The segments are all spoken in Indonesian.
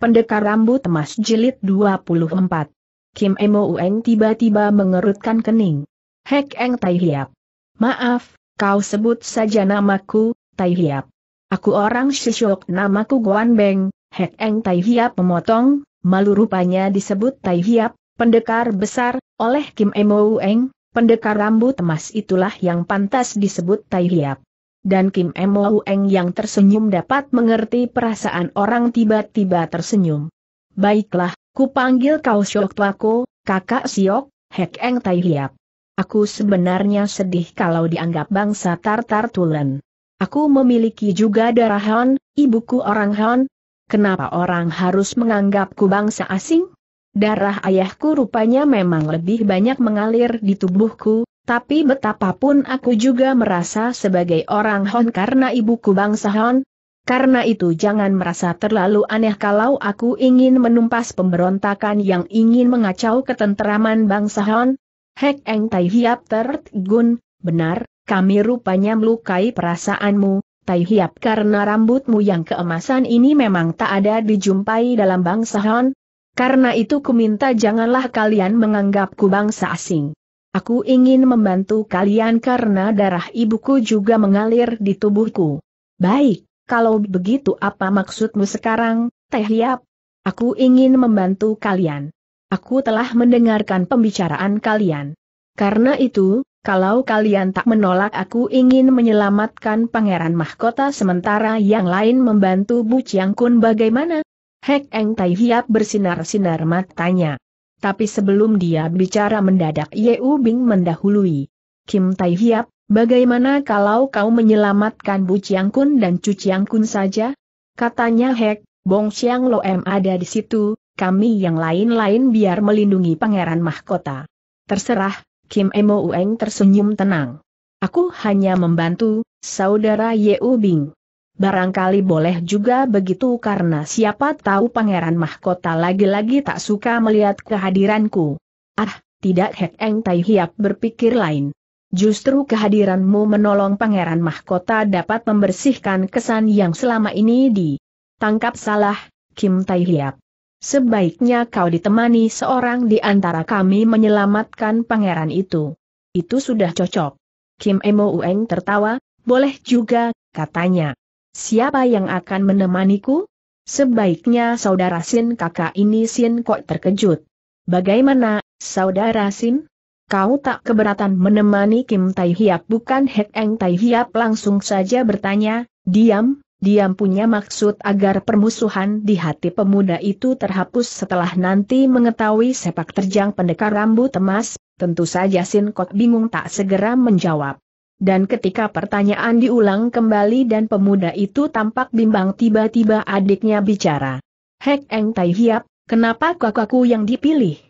Pendekar Rambut Emas Jilid 24. Kim Emo Ueng tiba-tiba mengerutkan kening. Hek Eng Tai Hiap. Maaf, kau sebut saja namaku, Tai Hiap. Aku orang Shishok namaku Guan Beng, Hek Eng Tai Hiap memotong, malu rupanya disebut Tai Hiap, pendekar besar, oleh Kim Emo Ueng, pendekar rambut emas itulah yang pantas disebut Tai Hiap. Dan Kim Mo Eng yang tersenyum dapat mengerti perasaan orang tiba-tiba tersenyum. Baiklah, kupanggil kau Syok Tuako, kakak Siok, Hek Eng Tai Hiap. Aku sebenarnya sedih kalau dianggap bangsa Tartar Tulen. Aku memiliki juga darah Han, ibuku orang Han. Kenapa orang harus menganggapku bangsa asing? Darah ayahku rupanya memang lebih banyak mengalir di tubuhku, tapi betapapun aku juga merasa sebagai orang Hon karena ibuku bangsa Hon. Karena itu jangan merasa terlalu aneh kalau aku ingin menumpas pemberontakan yang ingin mengacau ketenteraman bangsa Hon. Hek Eng Tai Hiap Tertgun, benar, kami rupanya melukai perasaanmu, Tai Hiap karena rambutmu yang keemasan ini memang tak ada dijumpai dalam bangsa Hon. Karena itu kuminta janganlah kalian menganggapku bangsa asing. Aku ingin membantu kalian karena darah ibuku juga mengalir di tubuhku. Baik, kalau begitu apa maksudmu sekarang, Teh Liap? Aku ingin membantu kalian. Aku telah mendengarkan pembicaraan kalian. Karena itu, kalau kalian tak menolak aku ingin menyelamatkan pangeran mahkota sementara yang lain membantu Bu Chiang Kun bagaimana? Hek Eng Tai Hiap bersinar-sinar matanya. Tapi sebelum dia bicara mendadak U Bing mendahului. Kim Tai Hiap, bagaimana kalau kau menyelamatkan Bu Chiang Kun dan Cu Chiang Kun saja? Katanya Hek, Bong Xiang Lo M ada di situ, kami yang lain-lain biar melindungi pangeran mahkota. Terserah, Kim Emo Ueng tersenyum tenang. Aku hanya membantu, saudara U Bing barangkali boleh juga begitu karena siapa tahu pangeran mahkota lagi-lagi tak suka melihat kehadiranku. Ah, tidak Hek Eng Tai Hiap berpikir lain. Justru kehadiranmu menolong pangeran mahkota dapat membersihkan kesan yang selama ini ditangkap salah, Kim Tai Hiap. Sebaiknya kau ditemani seorang di antara kami menyelamatkan pangeran itu. Itu sudah cocok. Kim Emo Ueng tertawa, boleh juga, katanya. Siapa yang akan menemaniku? Sebaiknya saudara Sin kakak ini Sin kok terkejut. Bagaimana, saudara Sin? Kau tak keberatan menemani Kim Tai Hiap bukan Hek Eng Tai Hiap langsung saja bertanya, diam, diam punya maksud agar permusuhan di hati pemuda itu terhapus setelah nanti mengetahui sepak terjang pendekar rambut emas, tentu saja Sin kok bingung tak segera menjawab. Dan ketika pertanyaan diulang kembali dan pemuda itu tampak bimbang tiba-tiba adiknya bicara. Hek Eng Tai Hiap, kenapa kakakku yang dipilih?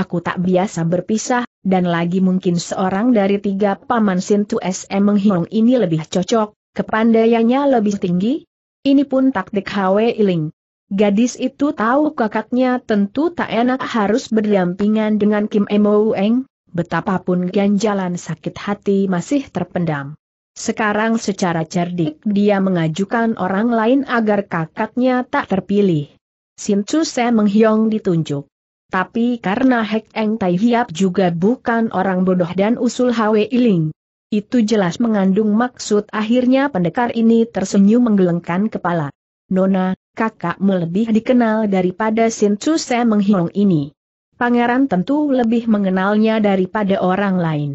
Aku tak biasa berpisah, dan lagi mungkin seorang dari tiga paman Sintu SM Menghilong ini lebih cocok, kepandaiannya lebih tinggi. Ini pun taktik Hwe Iling. Gadis itu tahu kakaknya tentu tak enak harus berdampingan dengan Kim Emo Eng, betapapun ganjalan sakit hati masih terpendam. Sekarang secara cerdik dia mengajukan orang lain agar kakaknya tak terpilih. Sin Chu Se menghiong ditunjuk. Tapi karena Hek Eng Tai Hiap juga bukan orang bodoh dan usul Hwe Iling. Itu jelas mengandung maksud akhirnya pendekar ini tersenyum menggelengkan kepala. Nona, kakak lebih dikenal daripada Sin Chu Se menghiong ini. Pangeran tentu lebih mengenalnya daripada orang lain.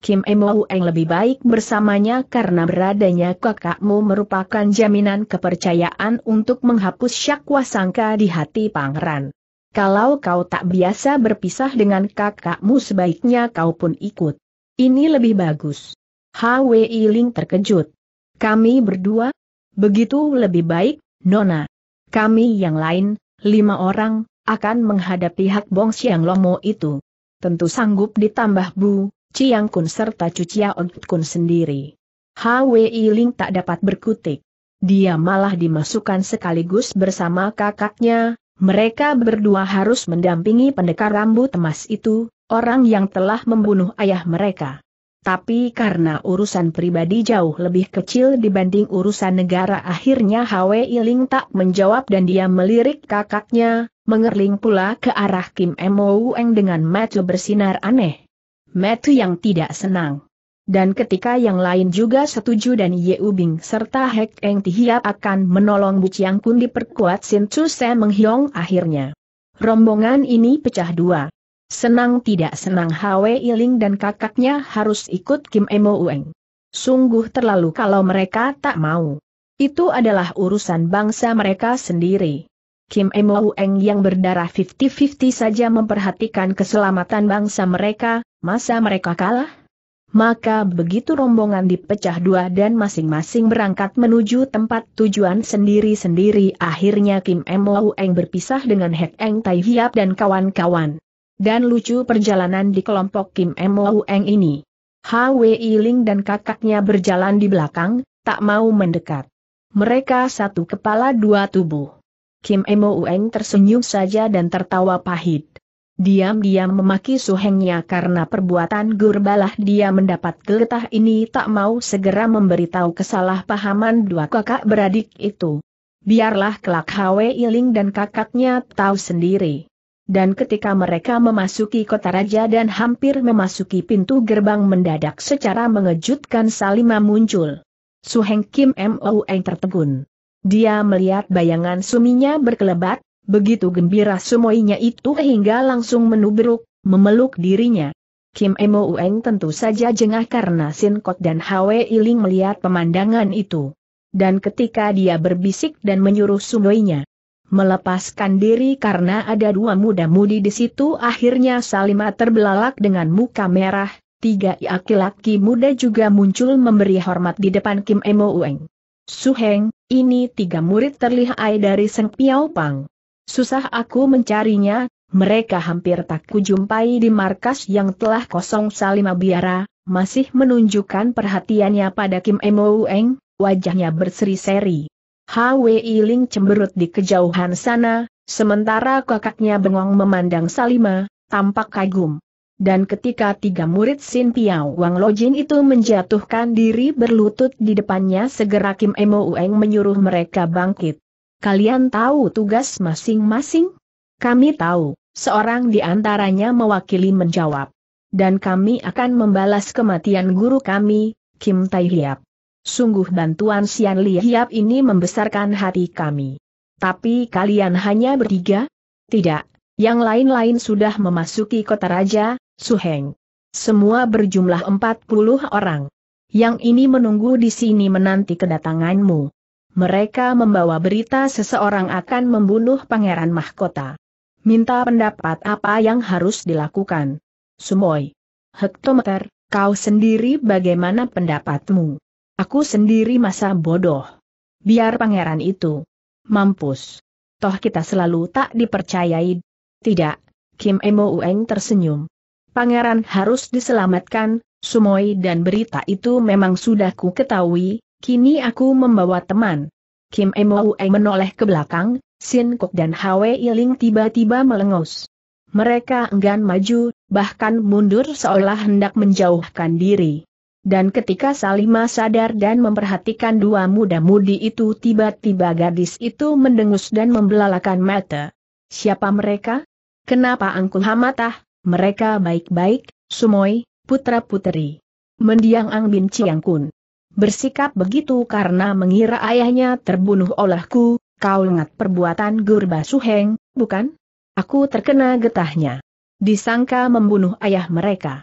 Kim Emou Eng lebih baik bersamanya karena beradanya kakakmu merupakan jaminan kepercayaan untuk menghapus syakwa sangka di hati pangeran. Kalau kau tak biasa berpisah dengan kakakmu sebaiknya kau pun ikut. Ini lebih bagus. HWI Ling terkejut. Kami berdua? Begitu lebih baik, Nona. Kami yang lain, lima orang, akan menghadapi Hak Bong Siang Lomo itu. Tentu sanggup ditambah Bu, Ciang Kun serta Cucia Ont Kun sendiri. HWI Ling tak dapat berkutik. Dia malah dimasukkan sekaligus bersama kakaknya, mereka berdua harus mendampingi pendekar rambut emas itu, orang yang telah membunuh ayah mereka. Tapi karena urusan pribadi jauh lebih kecil dibanding urusan negara akhirnya HWI Ling tak menjawab dan dia melirik kakaknya, mengerling pula ke arah Kim Emoueng dengan mata bersinar aneh. Mata yang tidak senang. Dan ketika yang lain juga setuju dan Ye Ubing serta Hek Eng Tihia akan menolong Bu Chiang Kun diperkuat Sin Chu Se Menghiong akhirnya. Rombongan ini pecah dua. Senang tidak senang Hwe Iling dan kakaknya harus ikut Kim Emo Ueng. Sungguh terlalu kalau mereka tak mau. Itu adalah urusan bangsa mereka sendiri. Kim Emo Eng yang berdarah 50-50 saja memperhatikan keselamatan bangsa mereka, masa mereka kalah? Maka begitu rombongan dipecah dua dan masing-masing berangkat menuju tempat tujuan sendiri-sendiri akhirnya Kim Emo Eng berpisah dengan Hek Eng Tai Hiap dan kawan-kawan. Dan lucu perjalanan di kelompok Kim Emo Eng ini. Hwi Ling dan kakaknya berjalan di belakang, tak mau mendekat. Mereka satu kepala dua tubuh. Kim Emo Ueng tersenyum saja dan tertawa pahit. Diam-diam memaki suhengnya karena perbuatan gurbalah dia mendapat geletah ini tak mau segera memberitahu kesalahpahaman dua kakak beradik itu. Biarlah kelak Hwe Iling dan kakaknya tahu sendiri. Dan ketika mereka memasuki kota raja dan hampir memasuki pintu gerbang mendadak secara mengejutkan Salima muncul. Suheng Kim Mo Eng tertegun. Dia melihat bayangan suminya berkelebat, begitu gembira sumoinya itu hingga langsung menubruk, memeluk dirinya. Kim Emo Ueng tentu saja jengah karena Sin Kot dan Hwe Iling melihat pemandangan itu. Dan ketika dia berbisik dan menyuruh sumoinya melepaskan diri karena ada dua muda-mudi di situ akhirnya Salima terbelalak dengan muka merah, tiga laki-laki muda juga muncul memberi hormat di depan Kim Emo Ueng. Suheng, ini tiga murid terlihai dari Seng Piao Pang. Susah aku mencarinya, mereka hampir tak kujumpai di markas yang telah kosong Salima Biara, masih menunjukkan perhatiannya pada Kim Emo Eng, wajahnya berseri-seri. Hwi Ling cemberut di kejauhan sana, sementara kakaknya bengong memandang Salima, tampak kagum dan ketika tiga murid Sin Piao Wang Lojin itu menjatuhkan diri berlutut di depannya segera Kim Emo Ueng menyuruh mereka bangkit. Kalian tahu tugas masing-masing? Kami tahu, seorang di antaranya mewakili menjawab. Dan kami akan membalas kematian guru kami, Kim Tai Hiap. Sungguh bantuan Sian Li Hiap ini membesarkan hati kami. Tapi kalian hanya bertiga? Tidak, yang lain-lain sudah memasuki kota raja, Suheng. Semua berjumlah 40 orang. Yang ini menunggu di sini menanti kedatanganmu. Mereka membawa berita seseorang akan membunuh Pangeran Mahkota. Minta pendapat apa yang harus dilakukan. Sumoy. Hektometer, kau sendiri bagaimana pendapatmu? Aku sendiri masa bodoh. Biar pangeran itu. Mampus. Toh kita selalu tak dipercayai. Tidak, Kim Emo Ueng tersenyum. Pangeran harus diselamatkan, Sumoi dan berita itu memang sudah ku ketahui, kini aku membawa teman. Kim Emoe menoleh ke belakang, Sin Kok dan Hwe Iling tiba-tiba melengus. Mereka enggan maju, bahkan mundur seolah hendak menjauhkan diri. Dan ketika Salima sadar dan memperhatikan dua muda-mudi itu tiba-tiba gadis itu mendengus dan membelalakan mata. Siapa mereka? Kenapa angkul Hamatah, mereka baik-baik, Sumoy, putra-puteri. Mendiang Ang Bin Chiang Kun. Bersikap begitu karena mengira ayahnya terbunuh olehku, kau ingat perbuatan Gurba Suheng, bukan? Aku terkena getahnya. Disangka membunuh ayah mereka.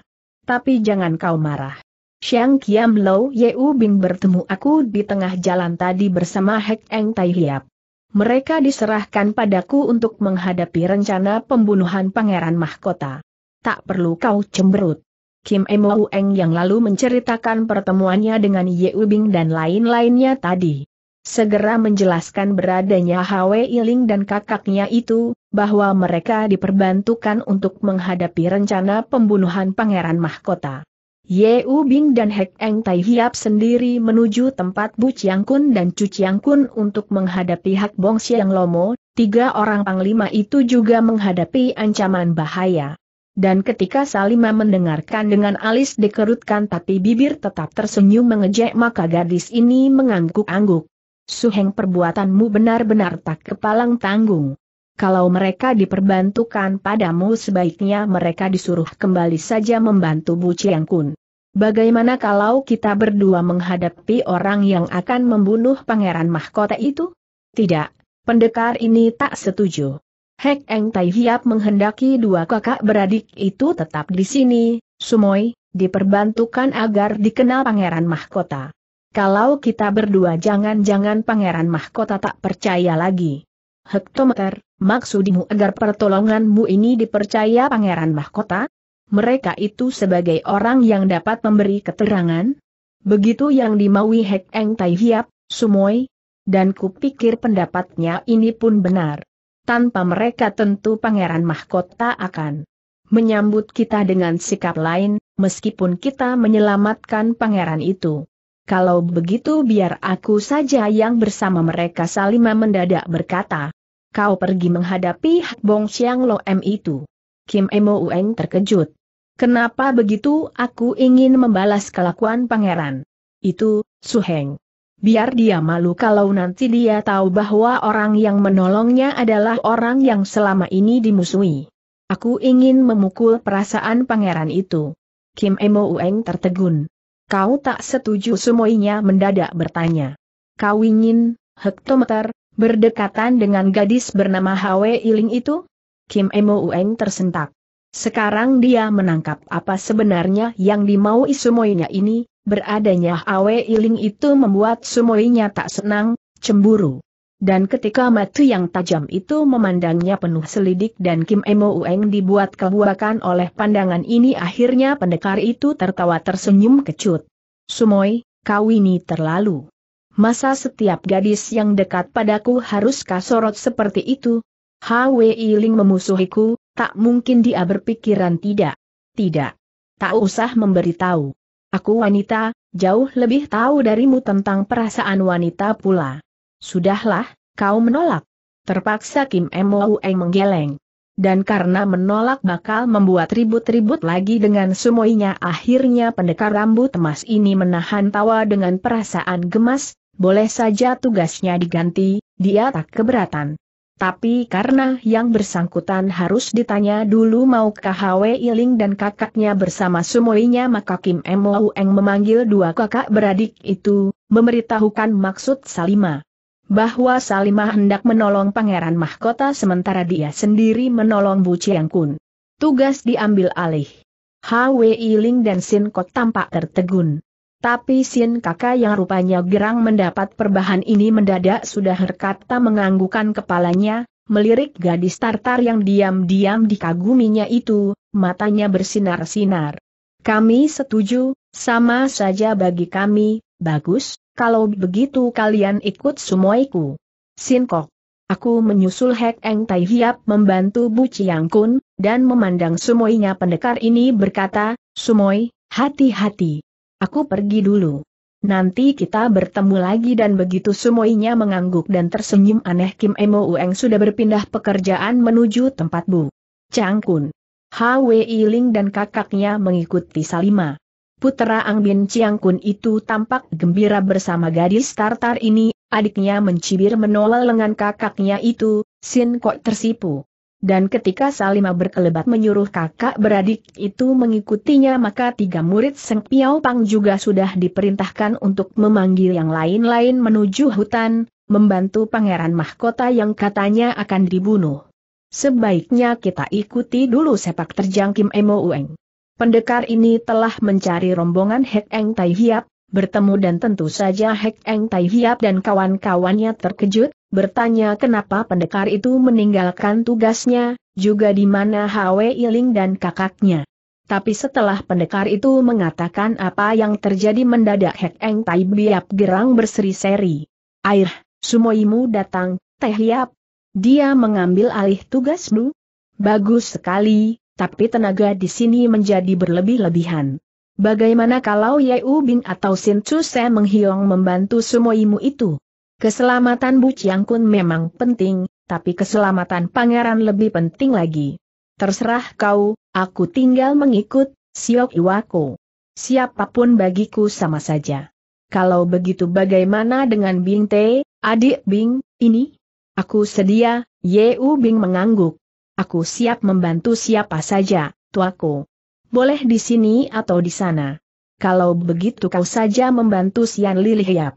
Tapi jangan kau marah. Siang Kiam Low Yeu Bing bertemu aku di tengah jalan tadi bersama Hek Eng Tai Hiap. Mereka diserahkan padaku untuk menghadapi rencana pembunuhan Pangeran Mahkota tak perlu kau cemberut. Kim Emo Eng yang lalu menceritakan pertemuannya dengan Ye Ubing dan lain-lainnya tadi. Segera menjelaskan beradanya Hwe Iling dan kakaknya itu, bahwa mereka diperbantukan untuk menghadapi rencana pembunuhan Pangeran Mahkota. Ye Ubing dan Hek Eng Tai Hiap sendiri menuju tempat Bu Chiang Kun dan Cu Chiang Kun untuk menghadapi Hak Bong Siang Lomo, tiga orang panglima itu juga menghadapi ancaman bahaya. Dan ketika Salima mendengarkan dengan alis dikerutkan tapi bibir tetap tersenyum mengejek maka gadis ini mengangguk-angguk. Suheng perbuatanmu benar-benar tak kepalang tanggung. Kalau mereka diperbantukan padamu sebaiknya mereka disuruh kembali saja membantu Bu Chiang Kun. Bagaimana kalau kita berdua menghadapi orang yang akan membunuh pangeran mahkota itu? Tidak, pendekar ini tak setuju. Hek Eng Tai Hiap menghendaki dua kakak beradik itu tetap di sini, Sumoy, diperbantukan agar dikenal Pangeran Mahkota. Kalau kita berdua jangan-jangan Pangeran Mahkota tak percaya lagi. Hektometer, maksudmu agar pertolonganmu ini dipercaya Pangeran Mahkota? Mereka itu sebagai orang yang dapat memberi keterangan? Begitu yang dimaui Hek Eng Tai Hiap, Sumoy, dan kupikir pendapatnya ini pun benar tanpa mereka tentu Pangeran Mahkota akan menyambut kita dengan sikap lain, meskipun kita menyelamatkan pangeran itu. Kalau begitu biar aku saja yang bersama mereka Salima mendadak berkata. Kau pergi menghadapi Hak Bong Siang Lo M itu. Kim Emo Ueng terkejut. Kenapa begitu aku ingin membalas kelakuan pangeran? Itu, Su Heng biar dia malu kalau nanti dia tahu bahwa orang yang menolongnya adalah orang yang selama ini dimusuhi. Aku ingin memukul perasaan pangeran itu. Kim Emo Ueng tertegun. Kau tak setuju semuanya mendadak bertanya. Kau ingin, hektometer, berdekatan dengan gadis bernama Hwe Iling itu? Kim Emo Ueng tersentak. Sekarang dia menangkap apa sebenarnya yang dimau semuanya ini, beradanya Awe Iling itu membuat Sumoinya tak senang, cemburu. Dan ketika mata yang tajam itu memandangnya penuh selidik dan Kim Emo Ueng dibuat kebuakan oleh pandangan ini akhirnya pendekar itu tertawa tersenyum kecut. Sumoi, kau ini terlalu. Masa setiap gadis yang dekat padaku harus kasorot seperti itu? Hwi Ling memusuhiku, tak mungkin dia berpikiran tidak. Tidak. Tak usah memberitahu. Aku wanita, jauh lebih tahu darimu tentang perasaan wanita pula. Sudahlah, kau menolak. Terpaksa Kim Eng menggeleng. Dan karena menolak bakal membuat ribut-ribut lagi dengan semuanya akhirnya pendekar rambut emas ini menahan tawa dengan perasaan gemas, boleh saja tugasnya diganti, dia tak keberatan. Tapi karena yang bersangkutan harus ditanya dulu maukah Hwe Iling dan kakaknya bersama semuanya, maka Kim Eng memanggil dua kakak beradik itu, memberitahukan maksud Salima. Bahwa Salima hendak menolong Pangeran Mahkota sementara dia sendiri menolong Bu Chiang Kun. Tugas diambil alih. Hwe Iling dan Sin Kok tampak tertegun. Tapi Sin kakak yang rupanya gerang mendapat perbahan ini mendadak sudah berkata menganggukan kepalanya, melirik gadis tartar yang diam-diam dikaguminya itu, matanya bersinar-sinar. Kami setuju, sama saja bagi kami, bagus, kalau begitu kalian ikut sumoiku. Sin Kok. Aku menyusul Hek Eng Tai Hiap membantu Bu Chiang Kun, dan memandang semuanya pendekar ini berkata, Sumoy, hati-hati. Aku pergi dulu. Nanti kita bertemu lagi dan begitu semuanya mengangguk dan tersenyum aneh Kim Emo Ueng sudah berpindah pekerjaan menuju tempat Bu. Changkun. Hwi Ling dan kakaknya mengikuti Salima. Putera Ang Bin Chiangkun itu tampak gembira bersama gadis Tartar ini, adiknya mencibir menolak lengan kakaknya itu, Sin Kok tersipu. Dan ketika Salima berkelebat menyuruh kakak beradik itu mengikutinya maka tiga murid Seng Piao Pang juga sudah diperintahkan untuk memanggil yang lain-lain menuju hutan, membantu pangeran mahkota yang katanya akan dibunuh. Sebaiknya kita ikuti dulu sepak terjang Kim Emo Ueng. Pendekar ini telah mencari rombongan Hek Eng Tai Hiap, bertemu dan tentu saja Hek Eng Tai Hiap dan kawan-kawannya terkejut, bertanya kenapa pendekar itu meninggalkan tugasnya, juga di mana Hwe Iling dan kakaknya. Tapi setelah pendekar itu mengatakan apa yang terjadi mendadak Hek Eng Tai Biap gerang berseri-seri. Air, sumoimu datang, Teh Hiap. Dia mengambil alih tugasmu. Bagus sekali, tapi tenaga di sini menjadi berlebih-lebihan. Bagaimana kalau Yeu Bing atau Sin Chu Se menghiong membantu sumoimu itu? Keselamatan Bu Chiang Kun memang penting, tapi keselamatan pangeran lebih penting lagi. Terserah kau, aku tinggal mengikut, Siok Iwako. Siapapun bagiku sama saja. Kalau begitu bagaimana dengan Bing Te, adik Bing, ini? Aku sedia, Yeu Bing mengangguk. Aku siap membantu siapa saja, tuaku. Boleh di sini atau di sana. Kalau begitu kau saja membantu Sian Lilihiap.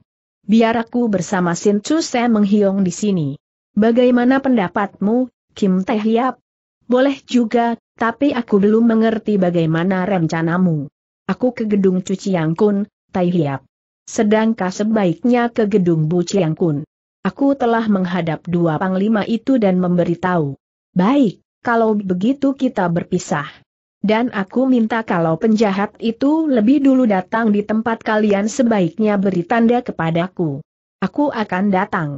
Biar aku bersama Sin Chu Se menghiung di sini. Bagaimana pendapatmu, Kim Tae Hyap? Boleh juga, tapi aku belum mengerti bagaimana rencanamu. Aku ke gedung Yang Kun, Tae Hyap. Sedangkah sebaiknya ke gedung Bu Chiang Kun. Aku telah menghadap dua panglima itu dan memberitahu. Baik, kalau begitu kita berpisah. Dan aku minta kalau penjahat itu lebih dulu datang di tempat kalian sebaiknya beri tanda kepadaku. Aku akan datang.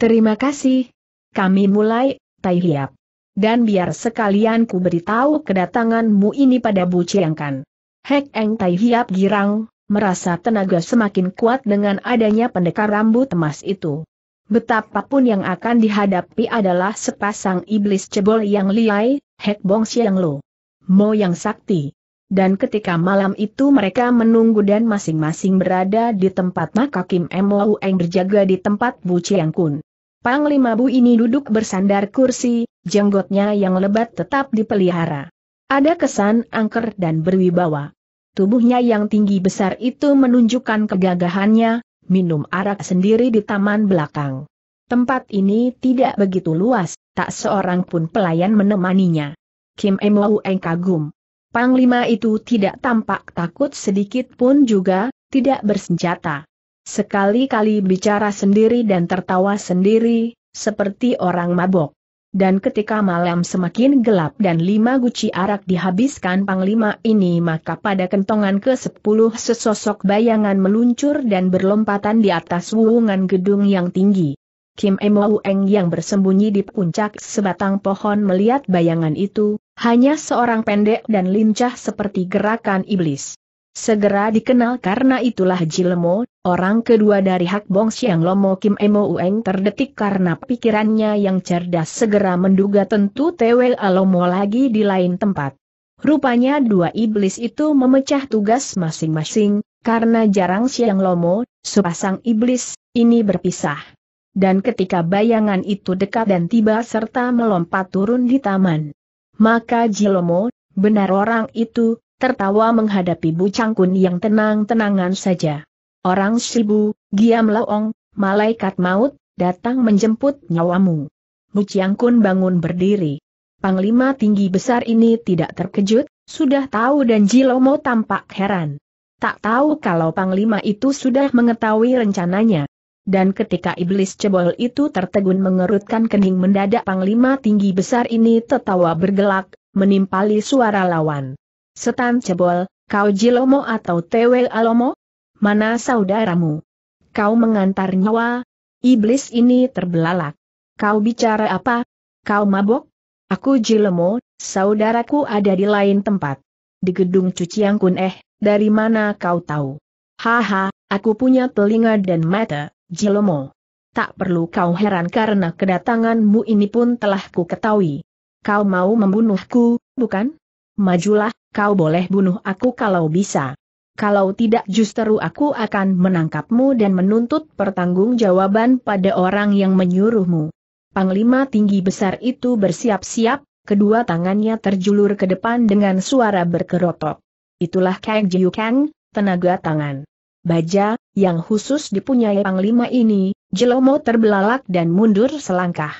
Terima kasih. Kami mulai, Tai Hiap. Dan biar sekalian ku beritahu kedatanganmu ini pada Bu Ciangkan. Hek Eng Tai Hiap girang, merasa tenaga semakin kuat dengan adanya pendekar rambut emas itu. Betapapun yang akan dihadapi adalah sepasang iblis cebol yang liai, Hek Bong Siang Lo. Moyang Sakti. Dan ketika malam itu mereka menunggu dan masing-masing berada di tempat maka Kim Mo Eng berjaga di tempat Bu Chiang Kun. Panglima Bu ini duduk bersandar kursi, jenggotnya yang lebat tetap dipelihara. Ada kesan angker dan berwibawa. Tubuhnya yang tinggi besar itu menunjukkan kegagahannya, minum arak sendiri di taman belakang. Tempat ini tidak begitu luas, tak seorang pun pelayan menemaninya. Kim Eng kagum. Panglima itu tidak tampak takut sedikit pun juga, tidak bersenjata. Sekali-kali bicara sendiri dan tertawa sendiri, seperti orang mabok. Dan ketika malam semakin gelap dan lima guci arak dihabiskan panglima ini maka pada kentongan ke sepuluh sesosok bayangan meluncur dan berlompatan di atas wuungan gedung yang tinggi. Kim Eng yang bersembunyi di puncak sebatang pohon melihat bayangan itu, hanya seorang pendek dan lincah seperti gerakan iblis. Segera dikenal karena itulah Jilemo, orang kedua dari Hak Bong Siang Lomo Kim Emo Ueng terdetik karena pikirannya yang cerdas segera menduga tentu Tewel Alomo lagi di lain tempat. Rupanya dua iblis itu memecah tugas masing-masing, karena jarang Siang Lomo, sepasang iblis, ini berpisah. Dan ketika bayangan itu dekat dan tiba serta melompat turun di taman. Maka Jilomo, benar orang itu, tertawa menghadapi Bu Cangkun yang tenang-tenangan saja. Orang Sibu, Giam Laong, malaikat maut, datang menjemput nyawamu. Bu Cangkun bangun berdiri. Panglima tinggi besar ini tidak terkejut, sudah tahu dan Jilomo tampak heran. Tak tahu kalau Panglima itu sudah mengetahui rencananya dan ketika iblis cebol itu tertegun mengerutkan kening mendadak panglima tinggi besar ini tertawa bergelak, menimpali suara lawan. Setan cebol, kau Jilomo atau tewel Alomo? Mana saudaramu? Kau mengantar nyawa? Iblis ini terbelalak. Kau bicara apa? Kau mabok? Aku Jilomo, saudaraku ada di lain tempat. Di gedung yang kun eh, dari mana kau tahu? Haha, aku punya telinga dan mata. Jilomo. Tak perlu kau heran karena kedatanganmu ini pun telah ku ketahui. Kau mau membunuhku, bukan? Majulah, kau boleh bunuh aku kalau bisa. Kalau tidak justru aku akan menangkapmu dan menuntut pertanggungjawaban pada orang yang menyuruhmu. Panglima tinggi besar itu bersiap-siap, kedua tangannya terjulur ke depan dengan suara berkerotok. Itulah Kang Jiu Kang, tenaga tangan baja, yang khusus dipunyai Panglima ini, Jelomo terbelalak dan mundur selangkah.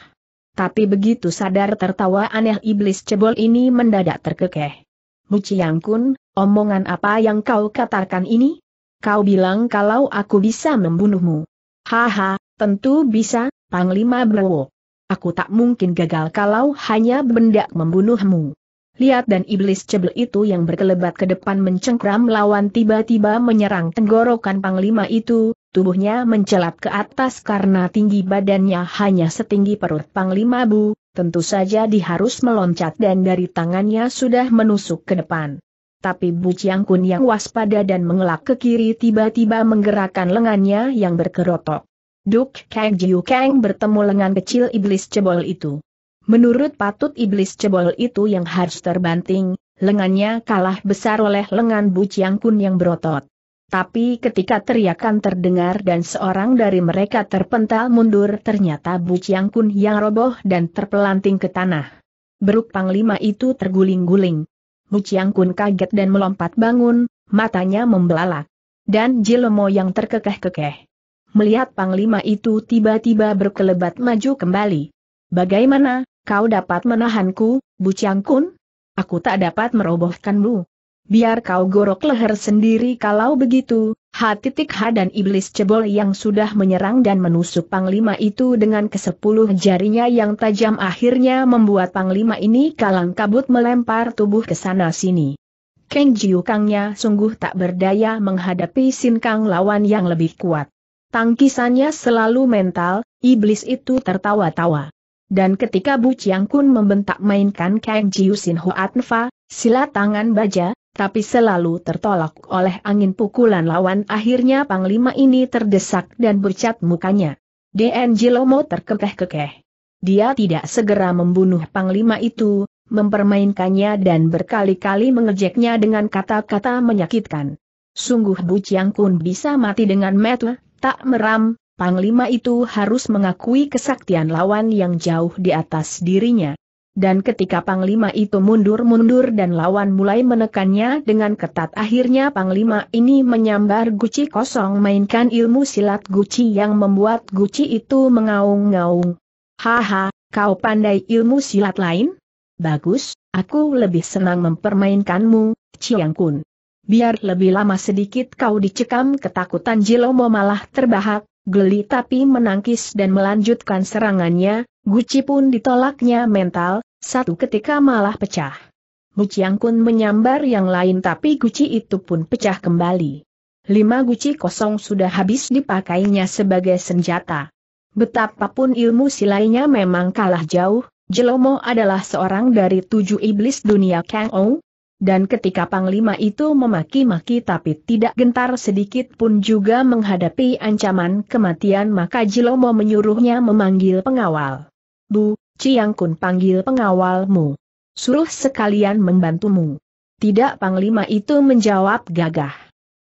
Tapi begitu sadar tertawa aneh iblis cebol ini mendadak terkekeh. Muciang Kun, omongan apa yang kau katakan ini? Kau bilang kalau aku bisa membunuhmu. Haha, tentu bisa, Panglima Browo. Aku tak mungkin gagal kalau hanya benda membunuhmu. Lihat dan iblis cebel itu yang berkelebat ke depan mencengkram lawan tiba-tiba menyerang tenggorokan panglima itu, tubuhnya mencelat ke atas karena tinggi badannya hanya setinggi perut panglima bu, tentu saja diharus meloncat dan dari tangannya sudah menusuk ke depan. Tapi Bu Chiang Kun yang waspada dan mengelak ke kiri tiba-tiba menggerakkan lengannya yang berkerotok. Duk Kang Jiu Kang bertemu lengan kecil iblis cebol itu. Menurut patut iblis cebol itu yang harus terbanting, lengannya kalah besar oleh lengan Bu Chiang Kun yang berotot. Tapi ketika teriakan terdengar dan seorang dari mereka terpental mundur ternyata Bu Chiang Kun yang roboh dan terpelanting ke tanah. Beruk panglima itu terguling-guling. Bu Chiang Kun kaget dan melompat bangun, matanya membelalak. Dan Jilomo yang terkekeh-kekeh. Melihat panglima itu tiba-tiba berkelebat maju kembali. Bagaimana, Kau dapat menahanku, Bu Chiang Kun? Aku tak dapat merobohkanmu. Biar kau gorok leher sendiri kalau begitu, hati tikha dan iblis cebol yang sudah menyerang dan menusuk panglima itu dengan kesepuluh jarinya yang tajam akhirnya membuat panglima ini kalang kabut melempar tubuh ke sana sini. Kang Jiukangnya sungguh tak berdaya menghadapi Sin Kang lawan yang lebih kuat. Tangkisannya selalu mental, iblis itu tertawa-tawa. Dan ketika Bu Chiang Kun membentak mainkan Kang Jiu Sin Hoa Nfa, sila tangan baja, tapi selalu tertolak oleh angin pukulan lawan akhirnya Panglima ini terdesak dan bercat mukanya. DN Jilomo terkekeh-kekeh. Dia tidak segera membunuh Panglima itu, mempermainkannya dan berkali-kali mengejeknya dengan kata-kata menyakitkan. Sungguh Bu Chiang Kun bisa mati dengan metu, tak meram, Panglima itu harus mengakui kesaktian lawan yang jauh di atas dirinya. Dan ketika Panglima itu mundur-mundur dan lawan mulai menekannya dengan ketat akhirnya Panglima ini menyambar guci kosong mainkan ilmu silat guci yang membuat guci itu mengaung-ngaung. Haha, kau pandai ilmu silat lain? Bagus, aku lebih senang mempermainkanmu, Chiang Kun. Biar lebih lama sedikit kau dicekam ketakutan Jilomo malah terbahak, geli tapi menangkis dan melanjutkan serangannya, Guci pun ditolaknya mental, satu ketika malah pecah. Guciang Kun menyambar yang lain tapi guci itu pun pecah kembali. Lima guci kosong sudah habis dipakainya sebagai senjata. Betapapun ilmu silainya memang kalah jauh, Jelomo adalah seorang dari tujuh iblis dunia Kang Ong, dan ketika Panglima itu memaki-maki tapi tidak gentar sedikit pun juga menghadapi ancaman kematian maka Jilomo menyuruhnya memanggil pengawal. Bu, Ciang Kun panggil pengawalmu. Suruh sekalian membantumu. Tidak Panglima itu menjawab gagah.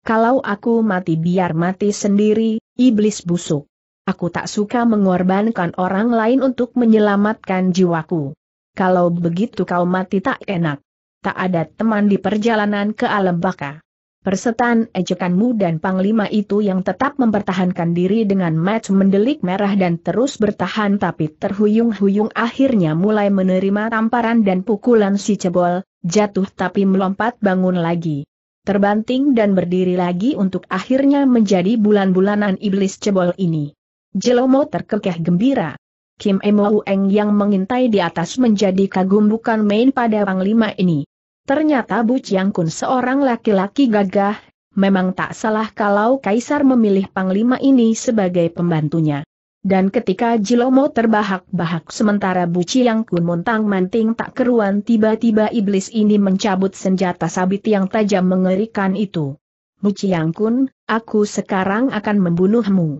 Kalau aku mati biar mati sendiri, iblis busuk. Aku tak suka mengorbankan orang lain untuk menyelamatkan jiwaku. Kalau begitu kau mati tak enak tak ada teman di perjalanan ke alam baka. Persetan ejekanmu dan panglima itu yang tetap mempertahankan diri dengan match mendelik merah dan terus bertahan tapi terhuyung-huyung akhirnya mulai menerima tamparan dan pukulan si cebol, jatuh tapi melompat bangun lagi. Terbanting dan berdiri lagi untuk akhirnya menjadi bulan-bulanan iblis cebol ini. Jelomo terkekeh gembira. Kim Emo yang mengintai di atas menjadi kagum bukan main pada panglima ini. Ternyata Bu Chiang Kun seorang laki-laki gagah, memang tak salah kalau Kaisar memilih panglima ini sebagai pembantunya. Dan ketika Jilomo terbahak-bahak sementara Bu Chiang Kun montang-manting tak keruan tiba-tiba iblis ini mencabut senjata sabit yang tajam mengerikan itu. Bu Chiang Kun, aku sekarang akan membunuhmu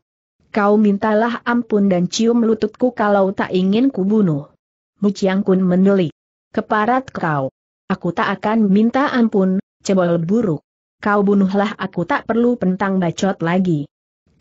kau mintalah ampun dan cium lututku kalau tak ingin kubunuh. Buciang Kun mendelik. Keparat kau. Aku tak akan minta ampun, cebol buruk. Kau bunuhlah aku tak perlu pentang bacot lagi.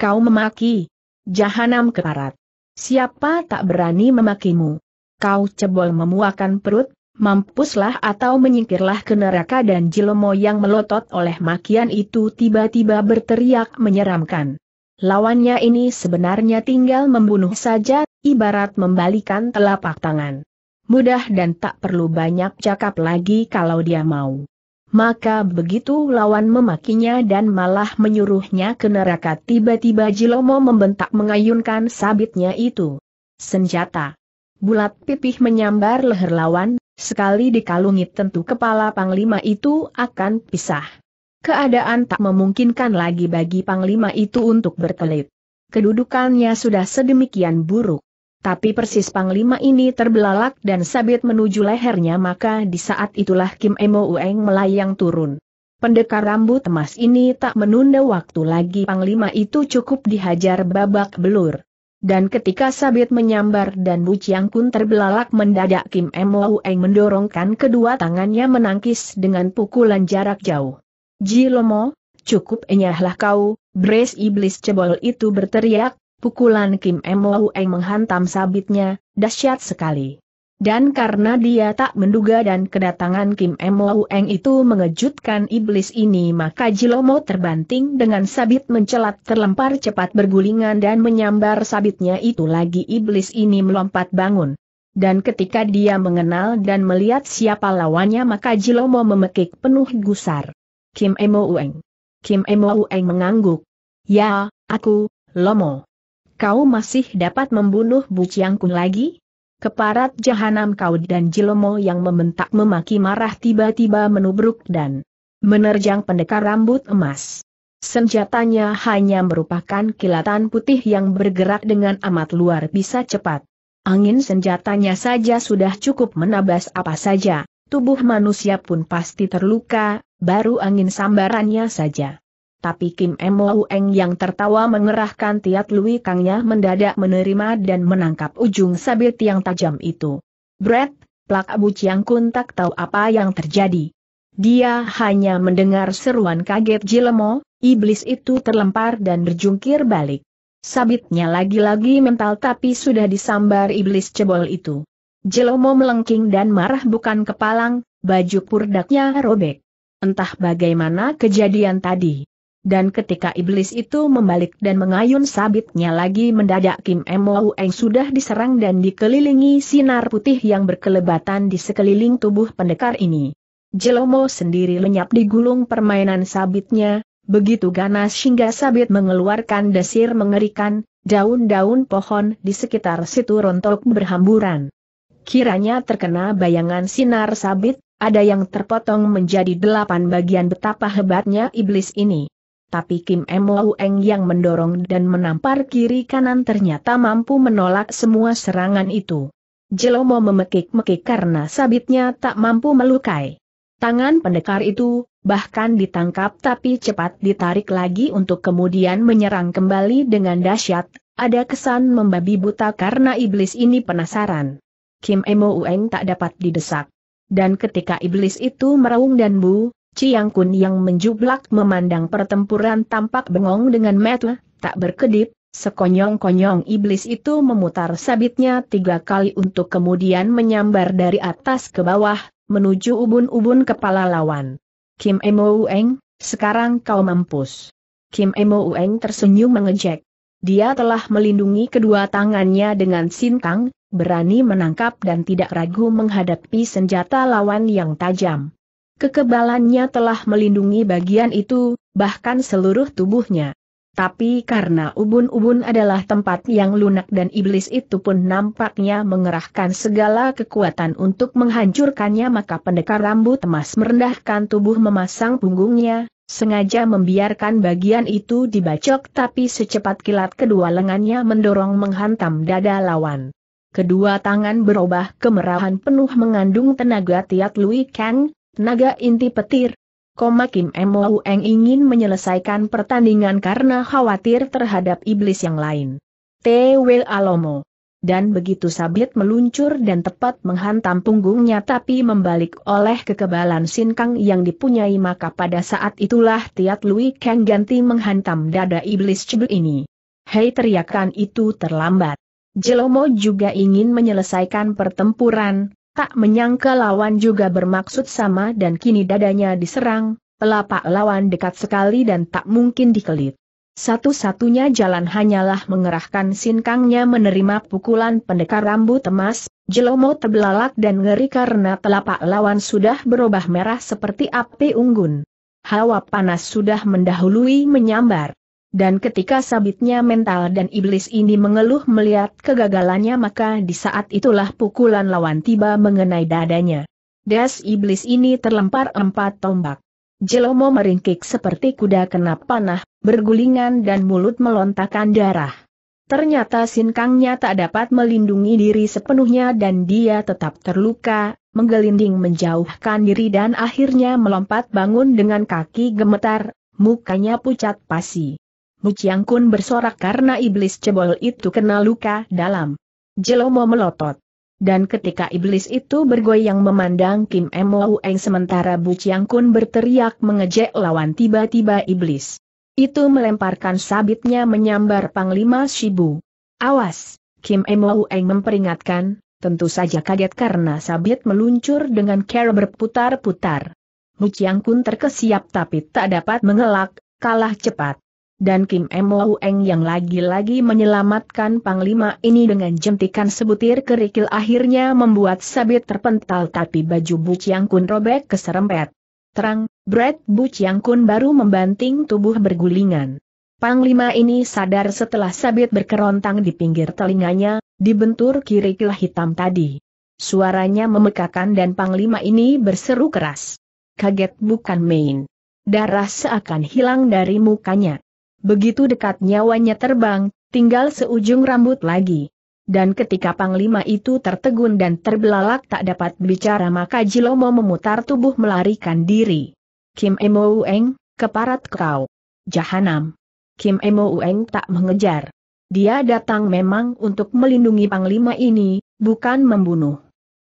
Kau memaki. Jahanam keparat. Siapa tak berani memakimu? Kau cebol memuakan perut, mampuslah atau menyingkirlah ke neraka dan Jilomo yang melotot oleh makian itu tiba-tiba berteriak menyeramkan. Lawannya ini sebenarnya tinggal membunuh saja, ibarat membalikan telapak tangan. Mudah dan tak perlu banyak cakap lagi kalau dia mau. Maka begitu lawan memakinya dan malah menyuruhnya ke neraka tiba-tiba Jilomo membentak mengayunkan sabitnya itu. Senjata. Bulat pipih menyambar leher lawan, sekali dikalungi tentu kepala panglima itu akan pisah. Keadaan tak memungkinkan lagi bagi Panglima itu untuk berkelit. Kedudukannya sudah sedemikian buruk. Tapi persis Panglima ini terbelalak dan sabit menuju lehernya maka di saat itulah Kim Emo Ueng melayang turun. Pendekar rambut emas ini tak menunda waktu lagi Panglima itu cukup dihajar babak belur. Dan ketika sabit menyambar dan Bu Chiang Kun terbelalak mendadak Kim Emo Ueng mendorongkan kedua tangannya menangkis dengan pukulan jarak jauh. Jilomo, cukup enyahlah kau, Brace Iblis Cebol itu berteriak, pukulan Kim Emo Eng menghantam sabitnya, dahsyat sekali. Dan karena dia tak menduga dan kedatangan Kim Emo Eng itu mengejutkan iblis ini maka Jilomo terbanting dengan sabit mencelat terlempar cepat bergulingan dan menyambar sabitnya itu lagi iblis ini melompat bangun. Dan ketika dia mengenal dan melihat siapa lawannya maka Jilomo memekik penuh gusar. Kim Emo Ueng. Kim Emo Ueng mengangguk. Ya, aku, Lomo. Kau masih dapat membunuh Bu Chiang lagi? Keparat jahanam kau dan Jilomo yang membentak memaki marah tiba-tiba menubruk dan menerjang pendekar rambut emas. Senjatanya hanya merupakan kilatan putih yang bergerak dengan amat luar biasa cepat. Angin senjatanya saja sudah cukup menabas apa saja, tubuh manusia pun pasti terluka, Baru angin sambarannya saja. Tapi Kim Emo Eng yang tertawa mengerahkan tiat Lui Kangnya mendadak menerima dan menangkap ujung sabit yang tajam itu. Brett, plak Abu Chiang Kun tak tahu apa yang terjadi. Dia hanya mendengar seruan kaget Jilemo, iblis itu terlempar dan berjungkir balik. Sabitnya lagi-lagi mental tapi sudah disambar iblis cebol itu. Jelomo melengking dan marah bukan kepalang, baju purdaknya robek. Entah bagaimana kejadian tadi. Dan ketika iblis itu membalik dan mengayun sabitnya lagi mendadak Kim Mo Eng sudah diserang dan dikelilingi sinar putih yang berkelebatan di sekeliling tubuh pendekar ini. Jelomo sendiri lenyap digulung permainan sabitnya, begitu ganas hingga sabit mengeluarkan desir mengerikan, daun-daun pohon di sekitar situ rontok berhamburan. Kiranya terkena bayangan sinar sabit, ada yang terpotong menjadi delapan bagian betapa hebatnya iblis ini. Tapi Kim Mo Eng yang mendorong dan menampar kiri kanan ternyata mampu menolak semua serangan itu. Jelomo memekik-mekik karena sabitnya tak mampu melukai. Tangan pendekar itu, bahkan ditangkap tapi cepat ditarik lagi untuk kemudian menyerang kembali dengan dahsyat, ada kesan membabi buta karena iblis ini penasaran. Kim Mo Eng tak dapat didesak. Dan ketika iblis itu meraung dan bu, Ciang Kun yang menjublak memandang pertempuran tampak bengong dengan mata, tak berkedip, sekonyong-konyong iblis itu memutar sabitnya tiga kali untuk kemudian menyambar dari atas ke bawah, menuju ubun-ubun kepala lawan. Kim Emo Ueng, sekarang kau mampus. Kim Emo Ueng tersenyum mengejek. Dia telah melindungi kedua tangannya dengan sintang berani menangkap dan tidak ragu menghadapi senjata lawan yang tajam. Kekebalannya telah melindungi bagian itu, bahkan seluruh tubuhnya. Tapi karena ubun-ubun adalah tempat yang lunak dan iblis itu pun nampaknya mengerahkan segala kekuatan untuk menghancurkannya maka pendekar rambut emas merendahkan tubuh memasang punggungnya, sengaja membiarkan bagian itu dibacok tapi secepat kilat kedua lengannya mendorong menghantam dada lawan kedua tangan berubah kemerahan penuh mengandung tenaga Tiat Lui Kang, naga inti petir. Koma Kim Emo Eng ingin menyelesaikan pertandingan karena khawatir terhadap iblis yang lain. T.W. Alomo. Dan begitu sabit meluncur dan tepat menghantam punggungnya tapi membalik oleh kekebalan Sin Kang yang dipunyai maka pada saat itulah Tiat Lui Kang ganti menghantam dada iblis cebu ini. Hei teriakan itu terlambat. Jelomo juga ingin menyelesaikan pertempuran, tak menyangka lawan juga bermaksud sama dan kini dadanya diserang, pelapak lawan dekat sekali dan tak mungkin dikelit. Satu-satunya jalan hanyalah mengerahkan sinkangnya menerima pukulan pendekar rambut emas, jelomo terbelalak dan ngeri karena telapak lawan sudah berubah merah seperti api unggun. Hawa panas sudah mendahului menyambar dan ketika sabitnya mental dan iblis ini mengeluh melihat kegagalannya maka di saat itulah pukulan lawan tiba mengenai dadanya. Das iblis ini terlempar empat tombak. Jelomo meringkik seperti kuda kena panah, bergulingan dan mulut melontarkan darah. Ternyata sinkangnya tak dapat melindungi diri sepenuhnya dan dia tetap terluka, menggelinding menjauhkan diri dan akhirnya melompat bangun dengan kaki gemetar, mukanya pucat pasi. Mu Chiang Kun bersorak karena iblis cebol itu kena luka dalam. Jelomo melotot. Dan ketika iblis itu bergoyang memandang Kim Mo sementara Bu Chiang Kun berteriak mengejek lawan tiba-tiba iblis. Itu melemparkan sabitnya menyambar Panglima Shibu. Awas, Kim Mo memperingatkan, tentu saja kaget karena sabit meluncur dengan cara berputar-putar. Mu Chiang Kun terkesiap tapi tak dapat mengelak, kalah cepat dan Kim Mo Eng yang lagi-lagi menyelamatkan panglima ini dengan jentikan sebutir kerikil akhirnya membuat sabit terpental tapi baju Bu Chiang Kun robek keserempet. Terang, Brad Bu Chiang Kun baru membanting tubuh bergulingan. Panglima ini sadar setelah sabit berkerontang di pinggir telinganya, dibentur kerikil hitam tadi. Suaranya memekakan dan panglima ini berseru keras. Kaget bukan main. Darah seakan hilang dari mukanya. Begitu dekat nyawanya terbang, tinggal seujung rambut lagi. Dan ketika Panglima itu tertegun dan terbelalak tak dapat bicara maka Jilomo memutar tubuh melarikan diri. Kim Emo Ueng, keparat kau. Jahanam. Kim Emo Ueng tak mengejar. Dia datang memang untuk melindungi Panglima ini, bukan membunuh.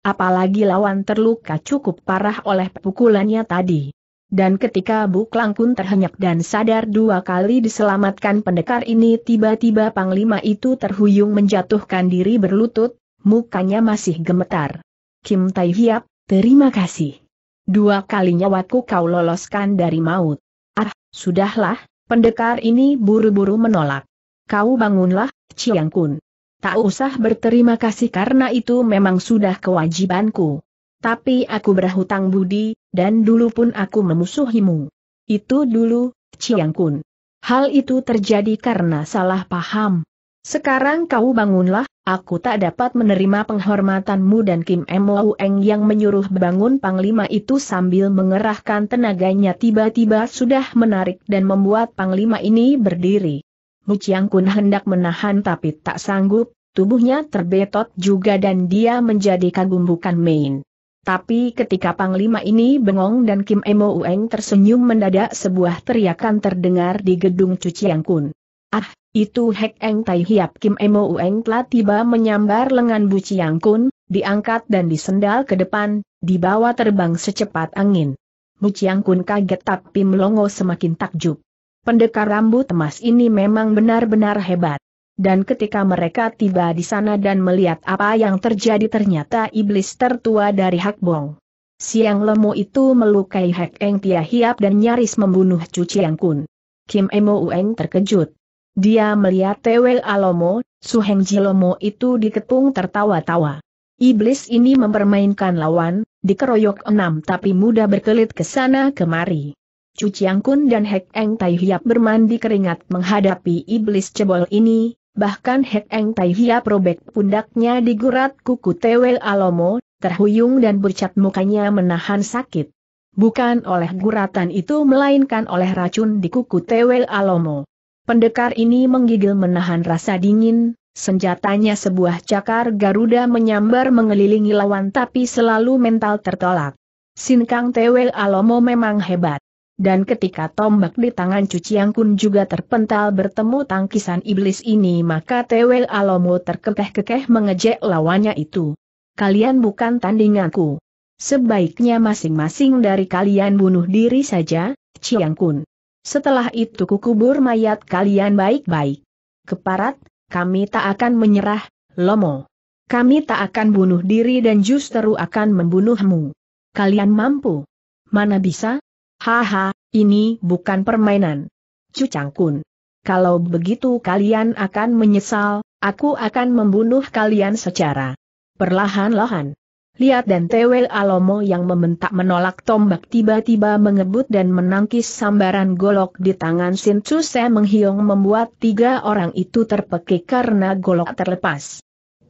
Apalagi lawan terluka cukup parah oleh pukulannya tadi. Dan ketika Buk Langkun terhenyak dan sadar dua kali diselamatkan pendekar ini tiba-tiba Panglima itu terhuyung menjatuhkan diri berlutut, mukanya masih gemetar. Kim Tai Hiap, terima kasih. Dua kali nyawaku kau loloskan dari maut. Ah, sudahlah, pendekar ini buru-buru menolak. Kau bangunlah, Chiang Kun. Tak usah berterima kasih karena itu memang sudah kewajibanku. Tapi aku berhutang budi, dan dulu pun aku memusuhimu. Itu dulu, Chiang Kun. Hal itu terjadi karena salah paham. Sekarang kau bangunlah, aku tak dapat menerima penghormatanmu dan Kim Mo Eng yang menyuruh bangun Panglima itu sambil mengerahkan tenaganya tiba-tiba sudah menarik dan membuat Panglima ini berdiri. Mu Chiang Kun hendak menahan tapi tak sanggup, tubuhnya terbetot juga dan dia menjadi kagum bukan main. Tapi ketika Panglima ini bengong dan Kim Emo Ueng tersenyum mendadak sebuah teriakan terdengar di gedung yang Kun. Ah, itu Hek Eng Tai Hiap Kim Emo Ueng telah tiba menyambar lengan Bu Ciang Kun, diangkat dan disendal ke depan, dibawa terbang secepat angin. Bu Ciang Kun kaget tapi melongo semakin takjub. Pendekar rambut emas ini memang benar-benar hebat dan ketika mereka tiba di sana dan melihat apa yang terjadi ternyata iblis tertua dari Hakbong. Siang lemu itu melukai Hak Eng Tia Hiap dan nyaris membunuh Cu Chiang Kun. Kim Emo Ueng terkejut. Dia melihat Tewel Alomo, Suheng Jilomo itu diketung tertawa-tawa. Iblis ini mempermainkan lawan, dikeroyok enam tapi mudah berkelit ke sana kemari. Cu Chiang Kun dan Hek Eng Tai Hiap bermandi keringat menghadapi iblis cebol ini, Bahkan Hek Eng Tai Hia probek pundaknya digurat kuku Tewel Alomo, terhuyung dan bercat mukanya menahan sakit. Bukan oleh guratan itu melainkan oleh racun di kuku Tewel Alomo. Pendekar ini menggigil menahan rasa dingin, senjatanya sebuah cakar Garuda menyambar mengelilingi lawan tapi selalu mental tertolak. Sinkang Tewel Alomo memang hebat. Dan ketika tombak di tangan Cuciang Kun juga terpental bertemu tangkisan iblis ini maka Tewel Alomo terkekeh-kekeh mengejek lawannya itu. Kalian bukan tandinganku. Sebaiknya masing-masing dari kalian bunuh diri saja, Ciang Kun. Setelah itu kukubur mayat kalian baik-baik. Keparat, kami tak akan menyerah, Lomo. Kami tak akan bunuh diri dan justru akan membunuhmu. Kalian mampu. Mana bisa? Haha, ini bukan permainan. Cucang Kun. Kalau begitu kalian akan menyesal, aku akan membunuh kalian secara perlahan-lahan. Lihat dan Tewe Alomo yang membentak menolak tombak tiba-tiba mengebut dan menangkis sambaran golok di tangan Sin Chuse menghiong membuat tiga orang itu terpekik karena golok terlepas.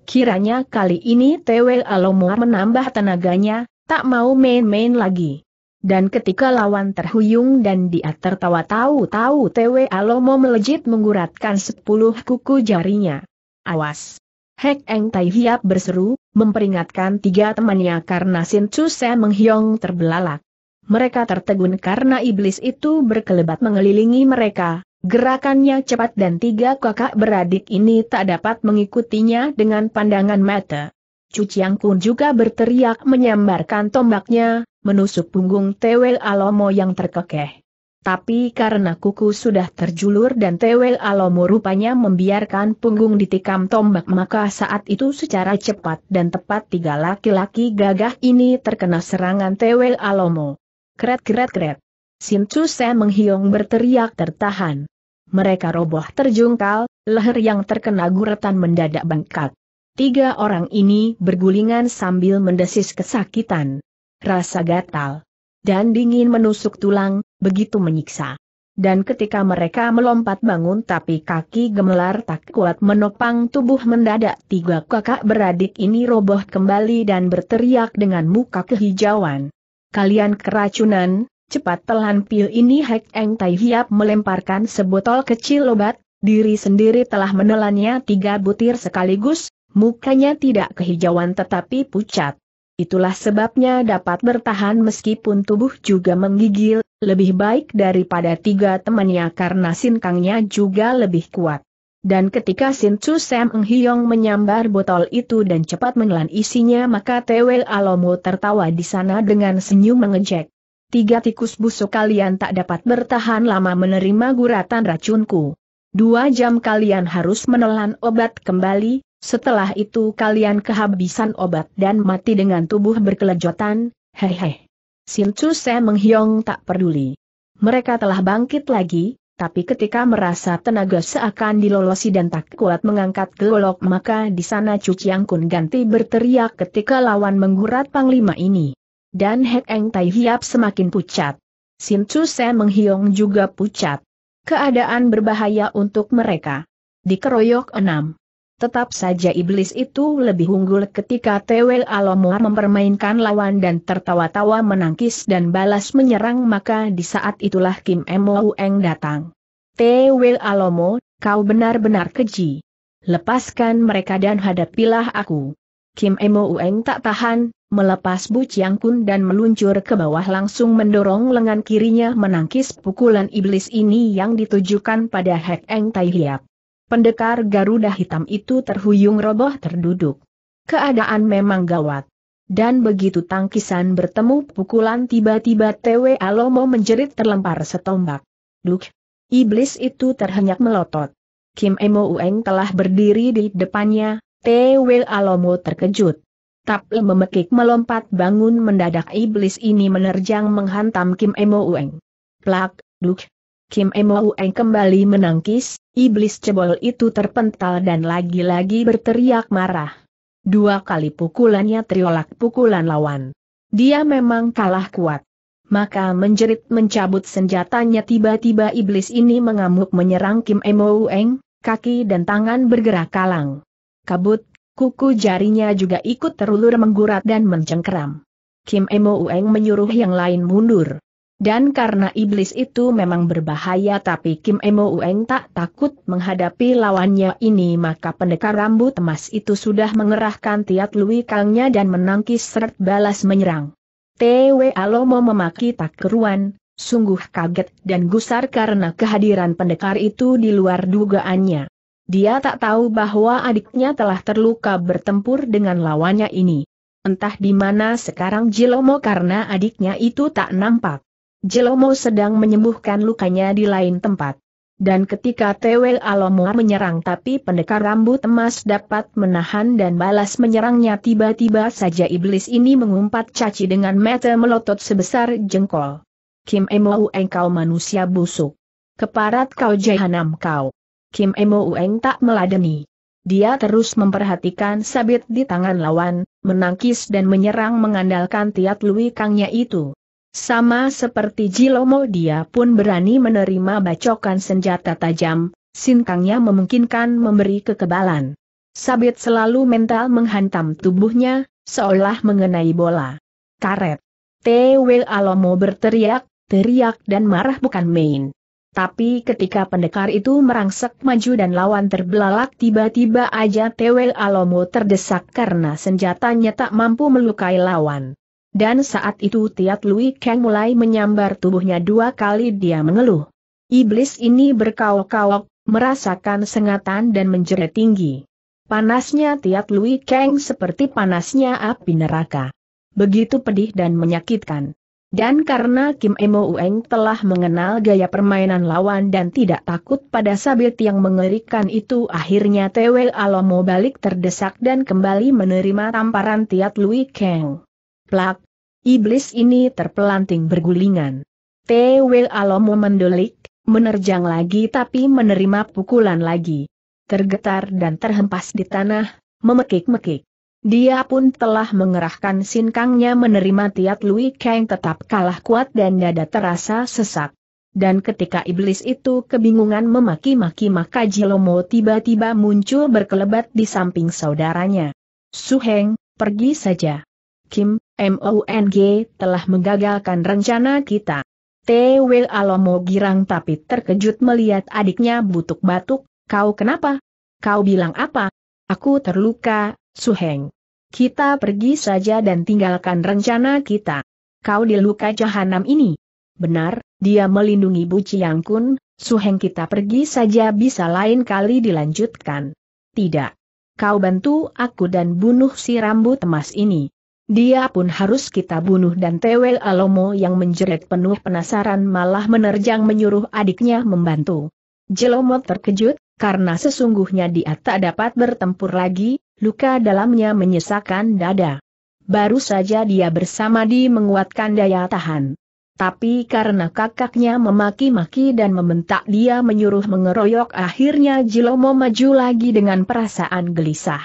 Kiranya kali ini Tewe Alomo menambah tenaganya, tak mau main-main lagi. Dan ketika lawan terhuyung dan dia tertawa tahu-tahu TW Alomo melejit mengguratkan sepuluh kuku jarinya. Awas! Hek Eng Tai Hiap berseru, memperingatkan tiga temannya karena Sin Chu Se menghiong terbelalak. Mereka tertegun karena iblis itu berkelebat mengelilingi mereka, gerakannya cepat dan tiga kakak beradik ini tak dapat mengikutinya dengan pandangan mata. Cuciang Kun juga berteriak menyambarkan tombaknya, menusuk punggung Tewel Alomo yang terkekeh. Tapi karena kuku sudah terjulur dan Tewel Alomo rupanya membiarkan punggung ditikam tombak maka saat itu secara cepat dan tepat tiga laki-laki gagah ini terkena serangan Tewel Alomo. Kret kret kret. Sincu Sen menghiong berteriak tertahan. Mereka roboh terjungkal, leher yang terkena guretan mendadak bengkak. Tiga orang ini bergulingan sambil mendesis kesakitan rasa gatal dan dingin menusuk tulang, begitu menyiksa. Dan ketika mereka melompat bangun tapi kaki gemelar tak kuat menopang tubuh mendadak tiga kakak beradik ini roboh kembali dan berteriak dengan muka kehijauan. Kalian keracunan, cepat telan pil ini Hek Eng Tai Hiap melemparkan sebotol kecil obat, diri sendiri telah menelannya tiga butir sekaligus, mukanya tidak kehijauan tetapi pucat. Itulah sebabnya dapat bertahan meskipun tubuh juga menggigil, lebih baik daripada tiga temannya karena sinkangnya juga lebih kuat. Dan ketika Sin Chu Sam Eng Hiong menyambar botol itu dan cepat menelan isinya maka Tewel Alomo tertawa di sana dengan senyum mengejek. Tiga tikus busuk kalian tak dapat bertahan lama menerima guratan racunku. Dua jam kalian harus menelan obat kembali, setelah itu kalian kehabisan obat dan mati dengan tubuh berkelejotan, hehe. Sin Chu Se menghiong tak peduli. Mereka telah bangkit lagi, tapi ketika merasa tenaga seakan dilolosi dan tak kuat mengangkat gelok maka di sana Chu Chiang Kun ganti berteriak ketika lawan menggurat panglima ini. Dan Hek Eng Tai Hiap semakin pucat. Sin Chu Se menghiong juga pucat. Keadaan berbahaya untuk mereka. Dikeroyok enam. Tetap saja iblis itu lebih unggul ketika Tewel Alomua mempermainkan lawan dan tertawa-tawa menangkis dan balas menyerang maka di saat itulah Kim Emo datang. Tewel Alomo, kau benar-benar keji. Lepaskan mereka dan hadapilah aku. Kim Emo tak tahan, melepas Bu Chiang Kun dan meluncur ke bawah langsung mendorong lengan kirinya menangkis pukulan iblis ini yang ditujukan pada Hek Eng Tai Hiap pendekar Garuda Hitam itu terhuyung roboh terduduk. Keadaan memang gawat. Dan begitu tangkisan bertemu pukulan tiba-tiba TW Alomo menjerit terlempar setombak. Duk! Iblis itu terhenyak melotot. Kim Emo Ueng telah berdiri di depannya, TW Alomo terkejut. Tap memekik melompat bangun mendadak iblis ini menerjang menghantam Kim Emo Ueng. Plak, duk, Kim Emoueng kembali menangkis, iblis cebol itu terpental dan lagi-lagi berteriak marah. Dua kali pukulannya teriolak pukulan lawan. Dia memang kalah kuat. Maka menjerit mencabut senjatanya tiba-tiba iblis ini mengamuk menyerang Kim Emoueng, kaki dan tangan bergerak kalang. Kabut, kuku jarinya juga ikut terulur menggurat dan mencengkeram. Kim Emoueng menyuruh yang lain mundur. Dan karena iblis itu memang berbahaya tapi Kim Emo Ueng tak takut menghadapi lawannya ini maka pendekar rambut emas itu sudah mengerahkan tiat lui kangnya dan menangkis seret balas menyerang. T.W. Alomo memaki tak keruan, sungguh kaget dan gusar karena kehadiran pendekar itu di luar dugaannya. Dia tak tahu bahwa adiknya telah terluka bertempur dengan lawannya ini. Entah di mana sekarang Jilomo karena adiknya itu tak nampak. Jelomo sedang menyembuhkan lukanya di lain tempat. Dan ketika Tewe Alomo menyerang tapi pendekar rambut emas dapat menahan dan balas menyerangnya tiba-tiba saja iblis ini mengumpat caci dengan mata melotot sebesar jengkol. Kim Emou engkau manusia busuk. Keparat kau jahanam kau. Kim Emou Eng tak meladeni. Dia terus memperhatikan sabit di tangan lawan, menangkis dan menyerang mengandalkan tiat lui kangnya itu. Sama seperti Jilomo dia pun berani menerima bacokan senjata tajam, sinkangnya memungkinkan memberi kekebalan. Sabit selalu mental menghantam tubuhnya, seolah mengenai bola. Karet. Tw Alomo berteriak, teriak dan marah bukan main. Tapi ketika pendekar itu merangsek maju dan lawan terbelalak tiba-tiba aja Tw Alomo terdesak karena senjatanya tak mampu melukai lawan. Dan saat itu Tiat Lui Kang mulai menyambar tubuhnya dua kali dia mengeluh. Iblis ini berkaok-kaok, merasakan sengatan dan menjerit tinggi. Panasnya Tiat Lui Kang seperti panasnya api neraka. Begitu pedih dan menyakitkan. Dan karena Kim Emo Ueng telah mengenal gaya permainan lawan dan tidak takut pada sabit yang mengerikan itu akhirnya Tewel Alomo balik terdesak dan kembali menerima tamparan Tiat Lui Kang. Plak. Iblis ini terpelanting bergulingan. Tewel Alomo mendelik, menerjang lagi tapi menerima pukulan lagi. Tergetar dan terhempas di tanah, memekik-mekik. Dia pun telah mengerahkan sinkangnya menerima Tiat Lui Kang tetap kalah kuat dan dada terasa sesak. Dan ketika iblis itu kebingungan memaki-maki maka Jilomo tiba-tiba muncul berkelebat di samping saudaranya. Suheng, pergi saja. Kim, MONG telah menggagalkan rencana kita. Tewel Alomo girang tapi terkejut melihat adiknya butuk-batuk, kau kenapa? Kau bilang apa? Aku terluka, Suheng. Kita pergi saja dan tinggalkan rencana kita. Kau diluka jahanam ini. Benar, dia melindungi Bu Chiang Kun, Suheng kita pergi saja bisa lain kali dilanjutkan. Tidak. Kau bantu aku dan bunuh si rambut emas ini. Dia pun harus kita bunuh dan Tewel Alomo yang menjerit penuh penasaran malah menerjang menyuruh adiknya membantu. Jelomo terkejut, karena sesungguhnya dia tak dapat bertempur lagi, luka dalamnya menyesakan dada. Baru saja dia bersama di menguatkan daya tahan. Tapi karena kakaknya memaki-maki dan membentak dia menyuruh mengeroyok akhirnya Jilomo maju lagi dengan perasaan gelisah.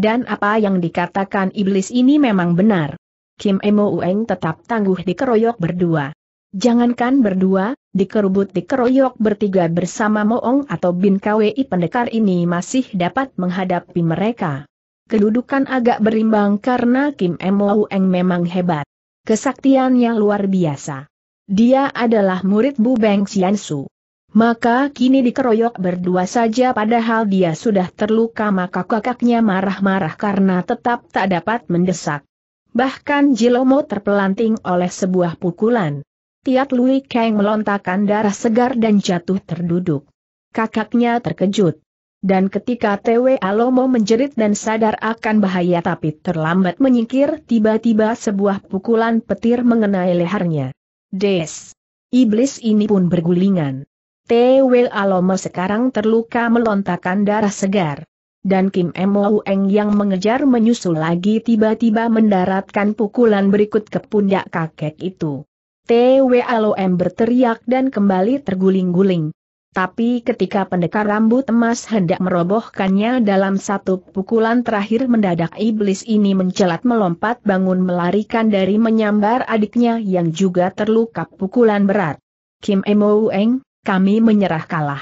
Dan apa yang dikatakan iblis ini memang benar. Kim Emo Ueng tetap tangguh dikeroyok berdua. Jangankan berdua, dikerubut dikeroyok bertiga bersama Moong atau Bin KWI pendekar ini masih dapat menghadapi mereka. Kedudukan agak berimbang karena Kim Emo Ueng memang hebat. Kesaktiannya luar biasa. Dia adalah murid Bu Beng Xiansu. Maka kini dikeroyok berdua saja padahal dia sudah terluka maka kakaknya marah-marah karena tetap tak dapat mendesak. Bahkan Jilomo terpelanting oleh sebuah pukulan. Tiat Lui Kang melontakkan darah segar dan jatuh terduduk. Kakaknya terkejut. Dan ketika TW Alomo menjerit dan sadar akan bahaya tapi terlambat menyingkir tiba-tiba sebuah pukulan petir mengenai lehernya. Des! Iblis ini pun bergulingan. Tw Aloma sekarang terluka melontakan darah segar. Dan Kim Mo Eng yang mengejar menyusul lagi tiba-tiba mendaratkan pukulan berikut ke pundak kakek itu. Tw Alom berteriak dan kembali terguling-guling. Tapi ketika pendekar rambut emas hendak merobohkannya dalam satu pukulan terakhir mendadak iblis ini mencelat melompat bangun melarikan dari menyambar adiknya yang juga terluka pukulan berat. Kim Emo Eng, kami menyerah kalah.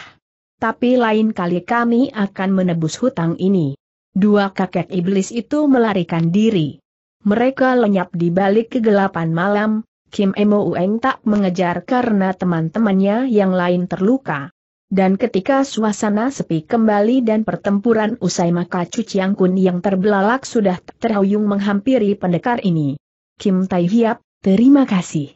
Tapi lain kali kami akan menebus hutang ini. Dua kakek iblis itu melarikan diri. Mereka lenyap di balik kegelapan malam, Kim Emo Ueng tak mengejar karena teman-temannya yang lain terluka. Dan ketika suasana sepi kembali dan pertempuran usai maka Cuciang Kun yang terbelalak sudah terhuyung menghampiri pendekar ini. Kim Tai Hiap, terima kasih.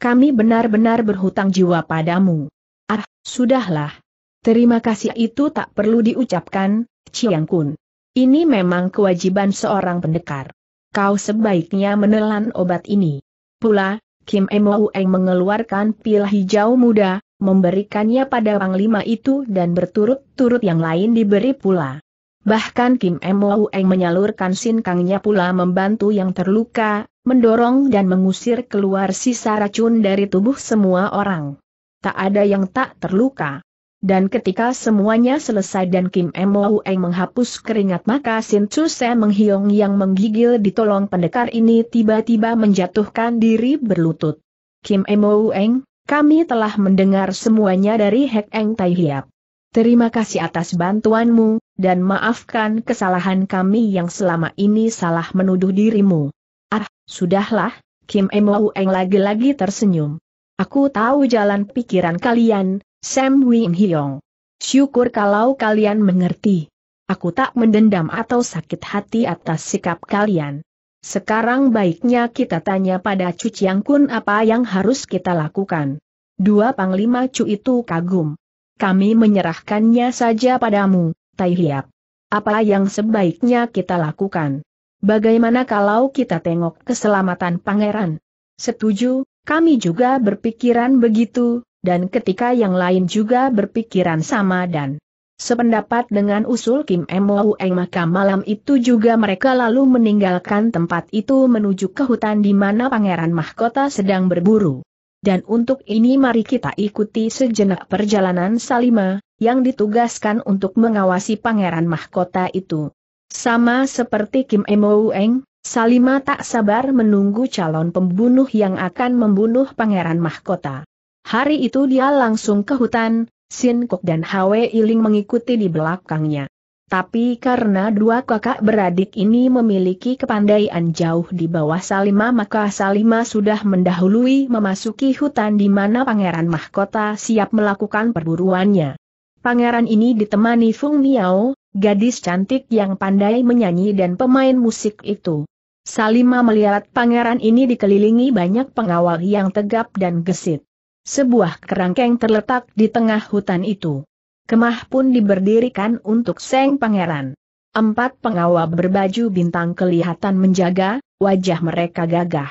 Kami benar-benar berhutang jiwa padamu. Ah, sudahlah. Terima kasih itu tak perlu diucapkan, Chiang Kun. Ini memang kewajiban seorang pendekar. Kau sebaiknya menelan obat ini. Pula, Kim Emoueng mengeluarkan pil hijau muda, memberikannya pada panglima itu dan berturut-turut yang lain diberi pula. Bahkan Kim Emoueng menyalurkan sinkangnya pula membantu yang terluka, mendorong dan mengusir keluar sisa racun dari tubuh semua orang tak ada yang tak terluka. Dan ketika semuanya selesai dan Kim Moe menghapus keringat maka Sin Chu Se Menghiong yang menggigil ditolong pendekar ini tiba-tiba menjatuhkan diri berlutut. Kim Moe, kami telah mendengar semuanya dari Hek Eng Tai Hiap. Terima kasih atas bantuanmu, dan maafkan kesalahan kami yang selama ini salah menuduh dirimu. Ah, sudahlah, Kim Moe lagi-lagi tersenyum. Aku tahu jalan pikiran kalian, Sam Wing Hyong. Syukur kalau kalian mengerti. Aku tak mendendam atau sakit hati atas sikap kalian. Sekarang baiknya kita tanya pada Chiang Kun apa yang harus kita lakukan. Dua panglima cu itu kagum. Kami menyerahkannya saja padamu, Tai Hiap. Apa yang sebaiknya kita lakukan? Bagaimana kalau kita tengok keselamatan pangeran? Setuju, kami juga berpikiran begitu, dan ketika yang lain juga berpikiran sama dan sependapat dengan usul Kim Mo Eng maka malam itu juga mereka lalu meninggalkan tempat itu menuju ke hutan di mana Pangeran Mahkota sedang berburu. Dan untuk ini mari kita ikuti sejenak perjalanan Salima, yang ditugaskan untuk mengawasi Pangeran Mahkota itu. Sama seperti Kim Mo Eng, Salima tak sabar menunggu calon pembunuh yang akan membunuh Pangeran Mahkota. Hari itu dia langsung ke hutan, Sin Kok dan Hwe Iling mengikuti di belakangnya. Tapi karena dua kakak beradik ini memiliki kepandaian jauh di bawah Salima maka Salima sudah mendahului memasuki hutan di mana Pangeran Mahkota siap melakukan perburuannya. Pangeran ini ditemani Fung Miao, gadis cantik yang pandai menyanyi dan pemain musik itu. Salima melihat pangeran ini dikelilingi banyak pengawal yang tegap dan gesit. Sebuah kerangkeng terletak di tengah hutan itu. Kemah pun diberdirikan untuk Seng Pangeran. Empat pengawal berbaju bintang kelihatan menjaga, wajah mereka gagah.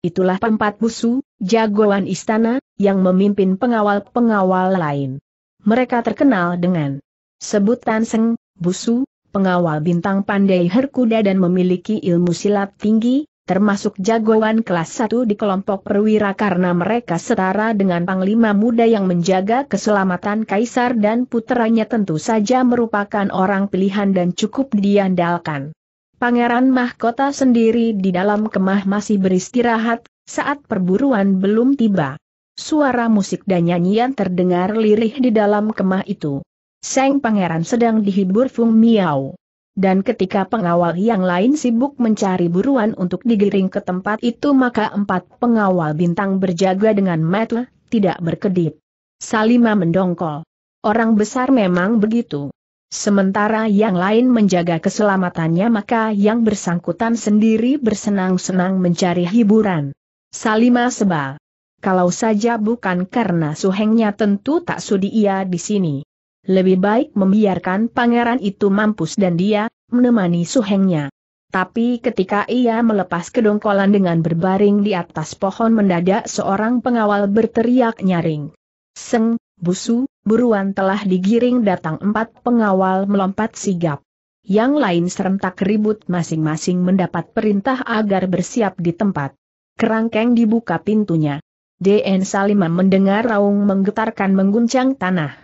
Itulah empat busu, jagoan istana, yang memimpin pengawal-pengawal lain. Mereka terkenal dengan sebutan Seng, Busu, pengawal bintang pandai Herkuda dan memiliki ilmu silat tinggi, termasuk jagoan kelas 1 di kelompok perwira karena mereka setara dengan panglima muda yang menjaga keselamatan kaisar dan putranya tentu saja merupakan orang pilihan dan cukup diandalkan. Pangeran Mahkota sendiri di dalam kemah masih beristirahat, saat perburuan belum tiba. Suara musik dan nyanyian terdengar lirih di dalam kemah itu. Seng Pangeran sedang dihibur Fung Miao. Dan ketika pengawal yang lain sibuk mencari buruan untuk digiring ke tempat itu maka empat pengawal bintang berjaga dengan metel, tidak berkedip. Salima mendongkol. Orang besar memang begitu. Sementara yang lain menjaga keselamatannya maka yang bersangkutan sendiri bersenang-senang mencari hiburan. Salima sebal. Kalau saja bukan karena suhengnya tentu tak sudi ia di sini. Lebih baik membiarkan pangeran itu mampus dan dia, menemani suhengnya. Tapi ketika ia melepas kedongkolan dengan berbaring di atas pohon mendadak seorang pengawal berteriak nyaring. Seng, busu, buruan telah digiring datang empat pengawal melompat sigap. Yang lain serentak ribut masing-masing mendapat perintah agar bersiap di tempat. Kerangkeng dibuka pintunya. DN Salima mendengar raung menggetarkan mengguncang tanah.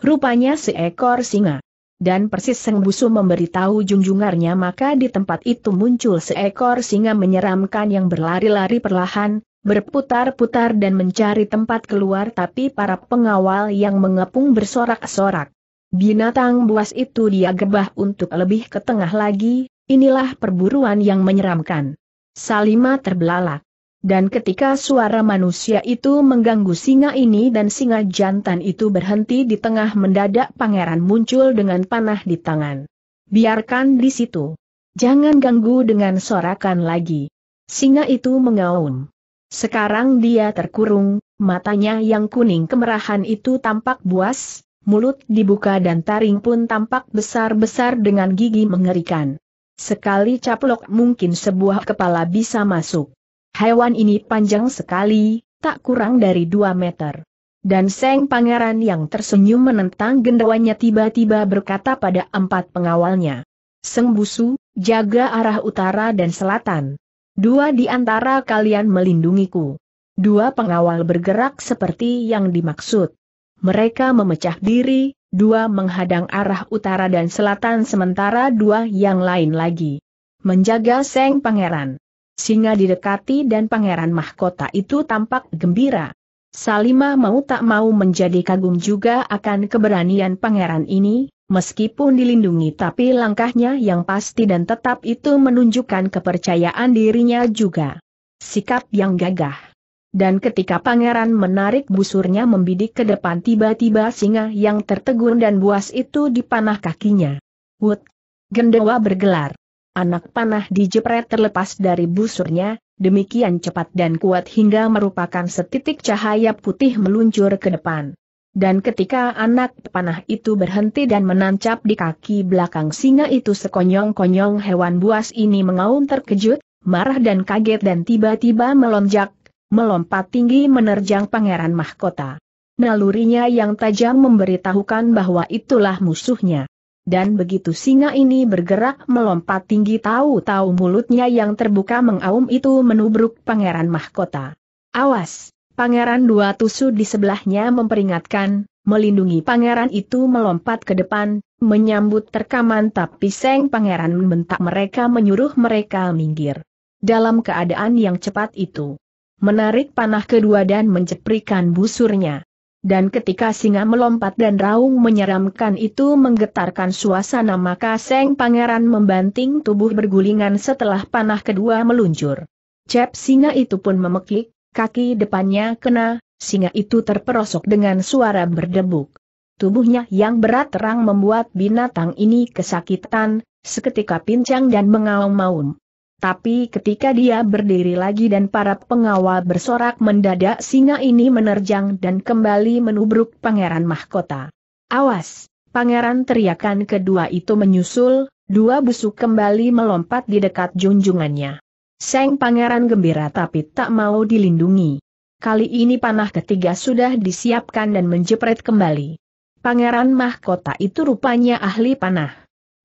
Rupanya seekor singa. Dan persis Seng Busu memberitahu junjungarnya maka di tempat itu muncul seekor singa menyeramkan yang berlari-lari perlahan, berputar-putar dan mencari tempat keluar tapi para pengawal yang mengepung bersorak-sorak. Binatang buas itu dia gebah untuk lebih ke tengah lagi, inilah perburuan yang menyeramkan. Salima terbelalak. Dan ketika suara manusia itu mengganggu singa ini dan singa jantan itu berhenti di tengah mendadak pangeran muncul dengan panah di tangan. Biarkan di situ. Jangan ganggu dengan sorakan lagi. Singa itu mengaum. Sekarang dia terkurung, matanya yang kuning kemerahan itu tampak buas, mulut dibuka dan taring pun tampak besar-besar dengan gigi mengerikan. Sekali caplok mungkin sebuah kepala bisa masuk. Hewan ini panjang sekali, tak kurang dari dua meter. Dan Seng Pangeran yang tersenyum menentang gendawanya tiba-tiba berkata pada empat pengawalnya. Seng Busu, jaga arah utara dan selatan. Dua di antara kalian melindungiku. Dua pengawal bergerak seperti yang dimaksud. Mereka memecah diri, dua menghadang arah utara dan selatan sementara dua yang lain lagi. Menjaga Seng Pangeran. Singa didekati dan pangeran mahkota itu tampak gembira. Salima mau tak mau menjadi kagum juga akan keberanian pangeran ini, meskipun dilindungi tapi langkahnya yang pasti dan tetap itu menunjukkan kepercayaan dirinya juga. Sikap yang gagah. Dan ketika pangeran menarik busurnya membidik ke depan tiba-tiba singa yang tertegun dan buas itu dipanah kakinya. Wut! Gendewa bergelar. Anak panah dijepret terlepas dari busurnya, demikian cepat dan kuat hingga merupakan setitik cahaya putih meluncur ke depan. Dan ketika anak panah itu berhenti dan menancap di kaki belakang singa itu sekonyong-konyong hewan buas ini mengaum terkejut, marah dan kaget dan tiba-tiba melonjak, melompat tinggi menerjang pangeran mahkota. Nalurinya yang tajam memberitahukan bahwa itulah musuhnya dan begitu singa ini bergerak melompat tinggi tahu-tahu mulutnya yang terbuka mengaum itu menubruk pangeran mahkota. Awas! Pangeran dua tusu di sebelahnya memperingatkan, melindungi pangeran itu melompat ke depan, menyambut terkaman tapi seng pangeran membentak mereka menyuruh mereka minggir. Dalam keadaan yang cepat itu, menarik panah kedua dan menceprikan busurnya. Dan ketika singa melompat dan raung menyeramkan itu menggetarkan suasana maka Seng Pangeran membanting tubuh bergulingan setelah panah kedua meluncur. Cep singa itu pun memekik, kaki depannya kena, singa itu terperosok dengan suara berdebuk. Tubuhnya yang berat terang membuat binatang ini kesakitan, seketika pincang dan mengaum-maum. Tapi ketika dia berdiri lagi dan para pengawal bersorak mendadak singa ini menerjang dan kembali menubruk Pangeran Mahkota. Awas! Pangeran teriakan kedua itu menyusul, dua busuk kembali melompat di dekat junjungannya. Seng Pangeran gembira tapi tak mau dilindungi. Kali ini panah ketiga sudah disiapkan dan menjepret kembali. Pangeran Mahkota itu rupanya ahli panah.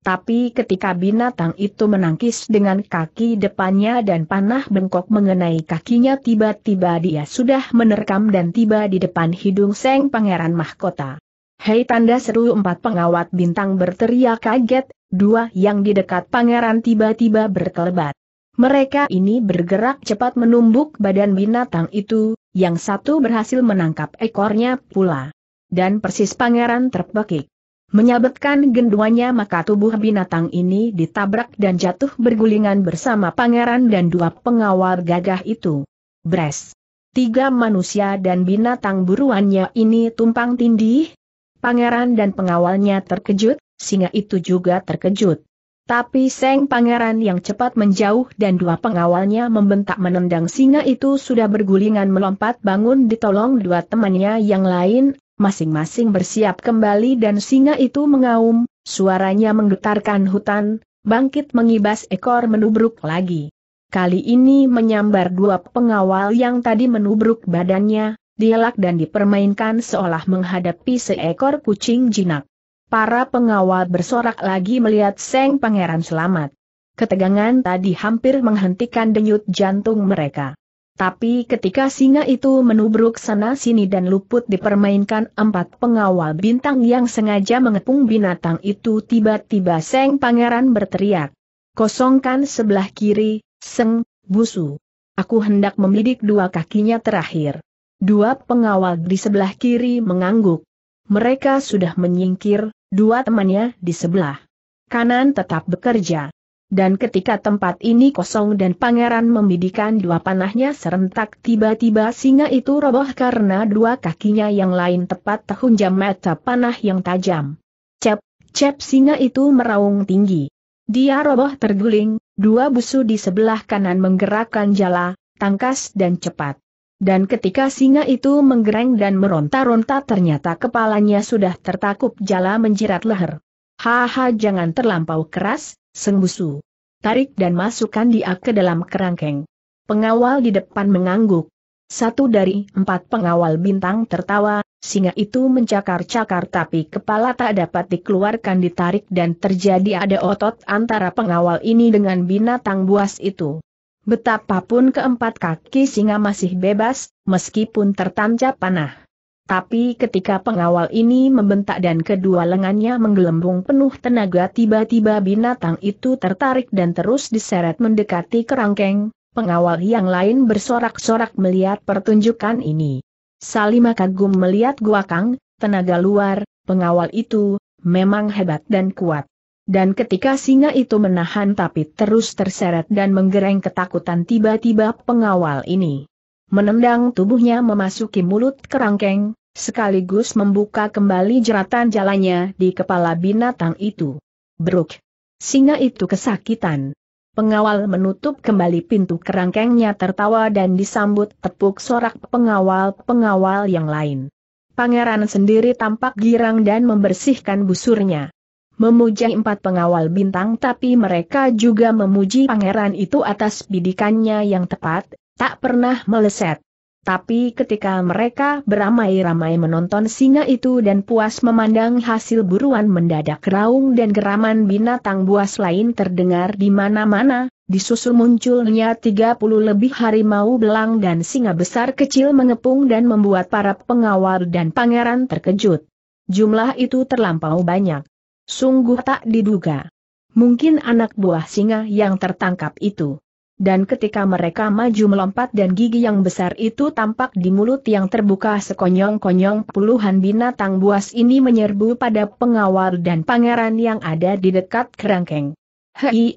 Tapi ketika binatang itu menangkis dengan kaki depannya dan panah bengkok mengenai kakinya tiba-tiba dia sudah menerkam dan tiba di depan hidung Seng Pangeran Mahkota. Hei tanda seru empat pengawat bintang berteriak kaget, dua yang di dekat pangeran tiba-tiba berkelebat. Mereka ini bergerak cepat menumbuk badan binatang itu, yang satu berhasil menangkap ekornya pula. Dan persis pangeran terpekik. Menyabetkan genduanya, maka tubuh binatang ini ditabrak dan jatuh bergulingan bersama pangeran dan dua pengawal gagah itu. Bres. Tiga manusia dan binatang buruannya ini tumpang tindih. Pangeran dan pengawalnya terkejut, singa itu juga terkejut. Tapi Seng Pangeran yang cepat menjauh dan dua pengawalnya membentak menendang singa itu sudah bergulingan melompat bangun ditolong dua temannya yang lain, masing-masing bersiap kembali dan singa itu mengaum, suaranya menggetarkan hutan, bangkit mengibas ekor menubruk lagi. Kali ini menyambar dua pengawal yang tadi menubruk badannya, dielak dan dipermainkan seolah menghadapi seekor kucing jinak. Para pengawal bersorak lagi melihat Seng Pangeran selamat. Ketegangan tadi hampir menghentikan denyut jantung mereka. Tapi ketika singa itu menubruk sana-sini dan luput dipermainkan empat pengawal bintang yang sengaja mengepung binatang itu tiba-tiba Seng Pangeran berteriak. Kosongkan sebelah kiri, Seng, busu. Aku hendak membidik dua kakinya terakhir. Dua pengawal di sebelah kiri mengangguk. Mereka sudah menyingkir, dua temannya di sebelah kanan tetap bekerja. Dan ketika tempat ini kosong dan pangeran membidikan dua panahnya serentak tiba-tiba singa itu roboh karena dua kakinya yang lain tepat terhunjam mata panah yang tajam. Cep, cep singa itu meraung tinggi. Dia roboh terguling, dua busu di sebelah kanan menggerakkan jala, tangkas dan cepat. Dan ketika singa itu menggereng dan meronta-ronta ternyata kepalanya sudah tertakup jala menjerat leher. Haha jangan terlampau keras, sengbusu. Tarik dan masukkan dia ke dalam kerangkeng. Pengawal di depan mengangguk. Satu dari empat pengawal bintang tertawa, singa itu mencakar-cakar tapi kepala tak dapat dikeluarkan ditarik dan terjadi ada otot antara pengawal ini dengan binatang buas itu. Betapapun keempat kaki singa masih bebas, meskipun tertancap panah. Tapi ketika pengawal ini membentak dan kedua lengannya menggelembung penuh tenaga tiba-tiba binatang itu tertarik dan terus diseret mendekati kerangkeng, pengawal yang lain bersorak-sorak melihat pertunjukan ini. Salima kagum melihat guakang, tenaga luar, pengawal itu, memang hebat dan kuat. Dan ketika singa itu menahan tapi terus terseret dan menggereng ketakutan tiba-tiba pengawal ini menendang tubuhnya memasuki mulut kerangkeng, sekaligus membuka kembali jeratan jalannya di kepala binatang itu. Bruk! Singa itu kesakitan. Pengawal menutup kembali pintu kerangkengnya tertawa dan disambut tepuk sorak pengawal-pengawal yang lain. Pangeran sendiri tampak girang dan membersihkan busurnya Memuji empat pengawal bintang tapi mereka juga memuji pangeran itu atas bidikannya yang tepat, tak pernah meleset. Tapi ketika mereka beramai-ramai menonton singa itu dan puas memandang hasil buruan mendadak raung dan geraman binatang buas lain terdengar di mana-mana, disusul munculnya 30 lebih harimau belang dan singa besar kecil mengepung dan membuat para pengawal dan pangeran terkejut. Jumlah itu terlampau banyak. Sungguh tak diduga. Mungkin anak buah singa yang tertangkap itu dan ketika mereka maju melompat dan gigi yang besar itu tampak di mulut yang terbuka sekonyong-konyong puluhan binatang buas ini menyerbu pada pengawal dan pangeran yang ada di dekat kerangkeng. Hei,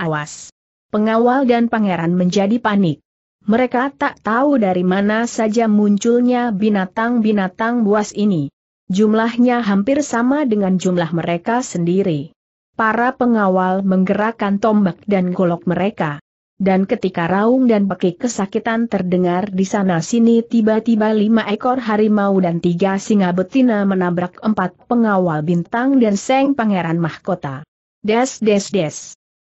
awas! Pengawal dan pangeran menjadi panik. Mereka tak tahu dari mana saja munculnya binatang-binatang buas ini. Jumlahnya hampir sama dengan jumlah mereka sendiri para pengawal menggerakkan tombak dan golok mereka. Dan ketika raung dan pekik kesakitan terdengar di sana-sini tiba-tiba lima ekor harimau dan tiga singa betina menabrak empat pengawal bintang dan seng pangeran mahkota. Des des des.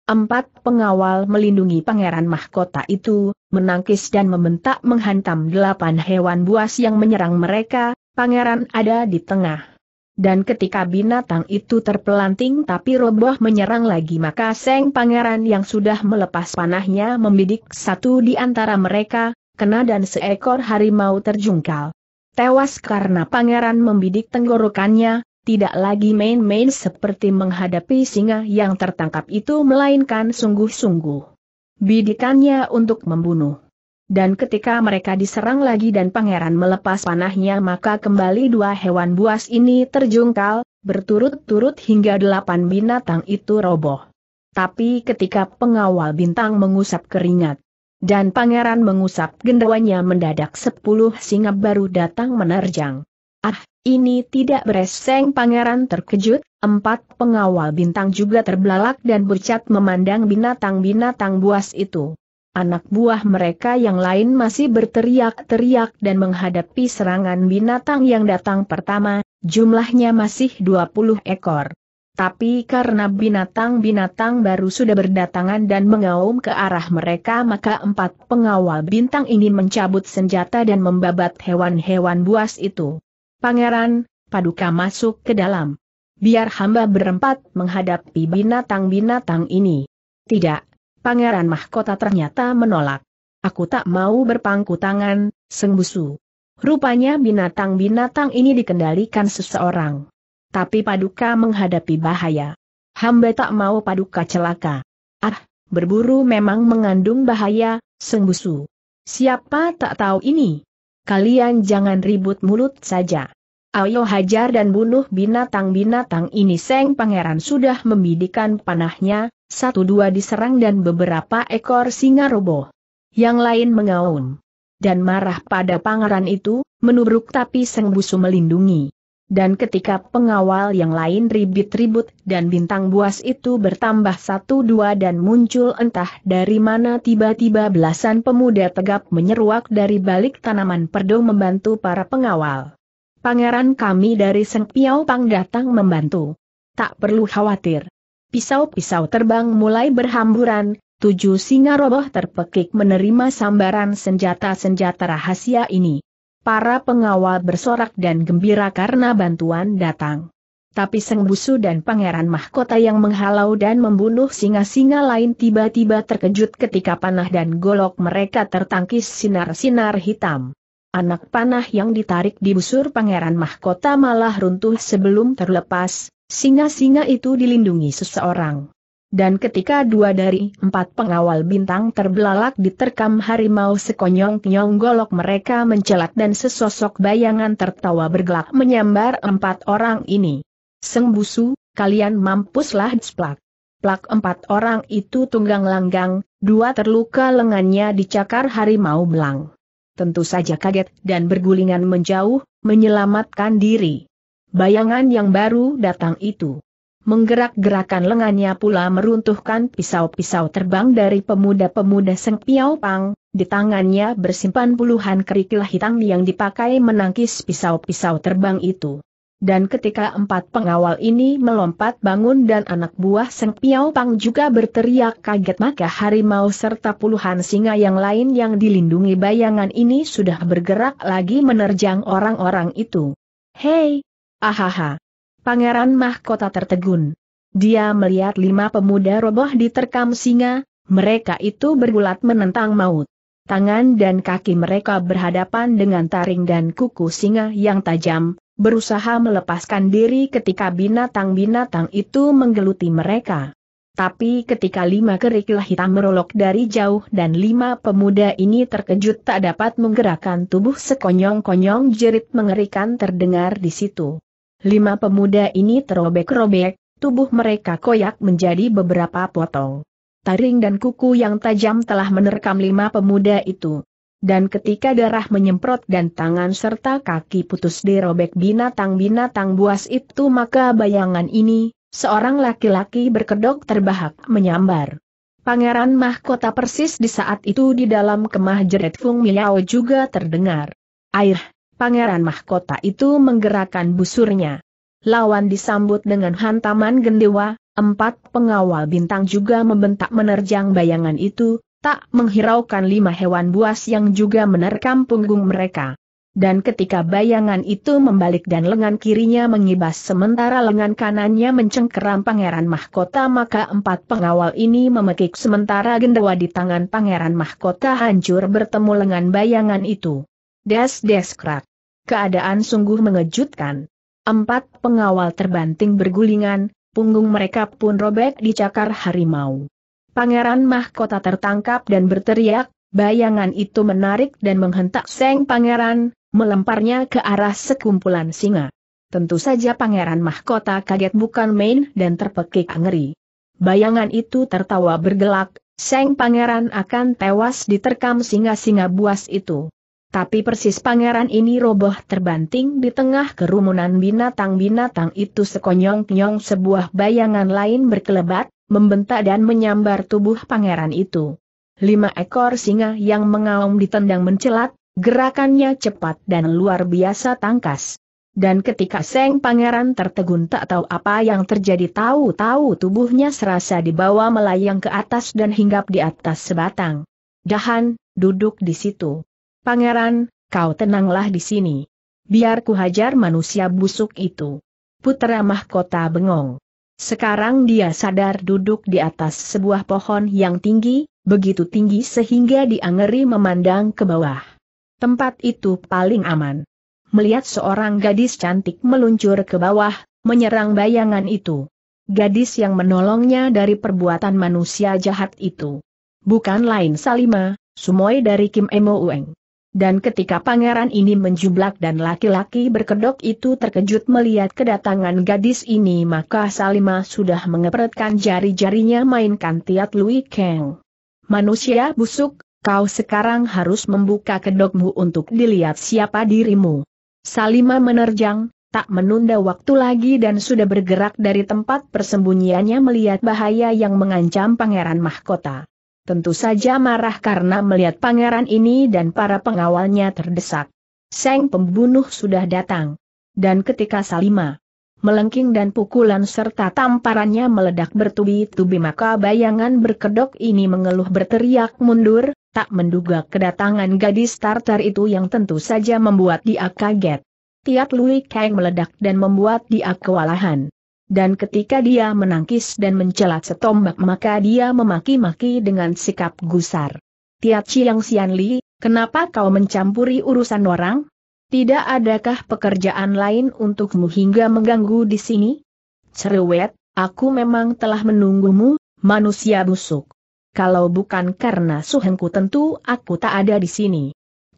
Empat pengawal melindungi pangeran mahkota itu, menangkis dan membentak menghantam delapan hewan buas yang menyerang mereka, pangeran ada di tengah. Dan ketika binatang itu terpelanting tapi roboh menyerang lagi maka Seng Pangeran yang sudah melepas panahnya membidik satu di antara mereka, kena dan seekor harimau terjungkal. Tewas karena pangeran membidik tenggorokannya, tidak lagi main-main seperti menghadapi singa yang tertangkap itu melainkan sungguh-sungguh. Bidikannya untuk membunuh dan ketika mereka diserang lagi dan pangeran melepas panahnya maka kembali dua hewan buas ini terjungkal, berturut-turut hingga delapan binatang itu roboh. Tapi ketika pengawal bintang mengusap keringat, dan pangeran mengusap gendawanya mendadak sepuluh singa baru datang menerjang. Ah, ini tidak bereseng pangeran terkejut, empat pengawal bintang juga terbelalak dan bercat memandang binatang-binatang buas itu anak buah mereka yang lain masih berteriak-teriak dan menghadapi serangan binatang yang datang pertama, jumlahnya masih 20 ekor. Tapi karena binatang-binatang baru sudah berdatangan dan mengaum ke arah mereka maka empat pengawal bintang ini mencabut senjata dan membabat hewan-hewan buas itu. Pangeran, paduka masuk ke dalam. Biar hamba berempat menghadapi binatang-binatang ini. Tidak, Pangeran Mahkota ternyata menolak. Aku tak mau berpangku tangan, sengbusu. Rupanya binatang-binatang ini dikendalikan seseorang. Tapi paduka menghadapi bahaya. Hamba tak mau paduka celaka. Ah, berburu memang mengandung bahaya, sengbusu. Siapa tak tahu ini? Kalian jangan ribut mulut saja. Ayo hajar dan bunuh binatang-binatang ini Seng Pangeran sudah membidikan panahnya, satu dua diserang dan beberapa ekor singa roboh. Yang lain mengaum. Dan marah pada pangeran itu, menubruk tapi Seng Busu melindungi. Dan ketika pengawal yang lain ribut-ribut dan bintang buas itu bertambah satu dua dan muncul entah dari mana tiba-tiba belasan pemuda tegap menyeruak dari balik tanaman perdu membantu para pengawal. Pangeran kami dari Seng Piao Pang datang membantu. Tak perlu khawatir. Pisau-pisau terbang mulai berhamburan, tujuh singa roboh terpekik menerima sambaran senjata-senjata rahasia ini. Para pengawal bersorak dan gembira karena bantuan datang. Tapi Seng Busu dan Pangeran Mahkota yang menghalau dan membunuh singa-singa lain tiba-tiba terkejut ketika panah dan golok mereka tertangkis sinar-sinar hitam anak panah yang ditarik di busur pangeran mahkota malah runtuh sebelum terlepas, singa-singa itu dilindungi seseorang. Dan ketika dua dari empat pengawal bintang terbelalak diterkam harimau sekonyong nyong golok mereka mencelat dan sesosok bayangan tertawa bergelak menyambar empat orang ini. Sengbusu, kalian mampuslah displak. Plak empat orang itu tunggang langgang, dua terluka lengannya dicakar harimau belang tentu saja kaget dan bergulingan menjauh, menyelamatkan diri. Bayangan yang baru datang itu menggerak-gerakan lengannya pula meruntuhkan pisau-pisau terbang dari pemuda-pemuda Seng Piao Pang, di tangannya bersimpan puluhan kerikil hitam yang dipakai menangkis pisau-pisau terbang itu. Dan ketika empat pengawal ini melompat bangun dan anak buah Seng Piao Pang juga berteriak kaget maka harimau serta puluhan singa yang lain yang dilindungi bayangan ini sudah bergerak lagi menerjang orang-orang itu. Hei! Ahaha! Pangeran mahkota tertegun. Dia melihat lima pemuda roboh diterkam singa, mereka itu bergulat menentang maut. Tangan dan kaki mereka berhadapan dengan taring dan kuku singa yang tajam, berusaha melepaskan diri ketika binatang-binatang itu menggeluti mereka. Tapi ketika lima kerikil hitam merolok dari jauh dan lima pemuda ini terkejut tak dapat menggerakkan tubuh sekonyong-konyong jerit mengerikan terdengar di situ. Lima pemuda ini terobek-robek, tubuh mereka koyak menjadi beberapa potong. Taring dan kuku yang tajam telah menerkam lima pemuda itu. Dan ketika darah menyemprot dan tangan serta kaki putus dirobek binatang-binatang buas itu maka bayangan ini, seorang laki-laki berkedok terbahak menyambar. Pangeran mahkota persis di saat itu di dalam kemah jeret Fung Miao juga terdengar. Air, pangeran mahkota itu menggerakkan busurnya. Lawan disambut dengan hantaman gendewa, empat pengawal bintang juga membentak menerjang bayangan itu, tak menghiraukan lima hewan buas yang juga menerkam punggung mereka. Dan ketika bayangan itu membalik dan lengan kirinya mengibas sementara lengan kanannya mencengkeram Pangeran Mahkota maka empat pengawal ini memekik sementara gendawa di tangan Pangeran Mahkota hancur bertemu lengan bayangan itu. Des-des krak. Keadaan sungguh mengejutkan. Empat pengawal terbanting bergulingan, punggung mereka pun robek dicakar harimau. Pangeran Mahkota tertangkap dan berteriak, bayangan itu menarik dan menghentak Seng Pangeran, melemparnya ke arah sekumpulan singa. Tentu saja Pangeran Mahkota kaget bukan main dan terpekik ngeri. Bayangan itu tertawa bergelak, Seng Pangeran akan tewas diterkam singa-singa buas itu. Tapi persis pangeran ini roboh terbanting di tengah kerumunan binatang-binatang itu sekonyong-konyong sebuah bayangan lain berkelebat, membentak dan menyambar tubuh pangeran itu. Lima ekor singa yang mengaum ditendang mencelat, gerakannya cepat dan luar biasa tangkas. Dan ketika Seng Pangeran tertegun tak tahu apa yang terjadi tahu-tahu tubuhnya serasa dibawa melayang ke atas dan hinggap di atas sebatang. Dahan, duduk di situ. Pangeran, kau tenanglah di sini. Biar ku hajar manusia busuk itu. Putra mahkota bengong. Sekarang dia sadar duduk di atas sebuah pohon yang tinggi, begitu tinggi sehingga dia ngeri memandang ke bawah. Tempat itu paling aman. Melihat seorang gadis cantik meluncur ke bawah, menyerang bayangan itu. Gadis yang menolongnya dari perbuatan manusia jahat itu. Bukan lain Salima, Sumoy dari Kim Emo Ueng. Dan ketika pangeran ini menjublak dan laki-laki berkedok itu terkejut melihat kedatangan gadis ini maka Salima sudah mengepretkan jari-jarinya mainkan tiat Lui Kang. Manusia busuk, kau sekarang harus membuka kedokmu untuk dilihat siapa dirimu. Salima menerjang, tak menunda waktu lagi dan sudah bergerak dari tempat persembunyiannya melihat bahaya yang mengancam pangeran mahkota tentu saja marah karena melihat pangeran ini dan para pengawalnya terdesak. Seng pembunuh sudah datang. Dan ketika Salima melengking dan pukulan serta tamparannya meledak bertubi-tubi maka bayangan berkedok ini mengeluh berteriak mundur, tak menduga kedatangan gadis Tartar itu yang tentu saja membuat dia kaget. Tiat Lui Kang meledak dan membuat dia kewalahan dan ketika dia menangkis dan mencelat setombak maka dia memaki-maki dengan sikap gusar. Tia yang Sian Li, kenapa kau mencampuri urusan orang? Tidak adakah pekerjaan lain untukmu hingga mengganggu di sini? Cerewet, aku memang telah menunggumu, manusia busuk. Kalau bukan karena suhengku tentu aku tak ada di sini.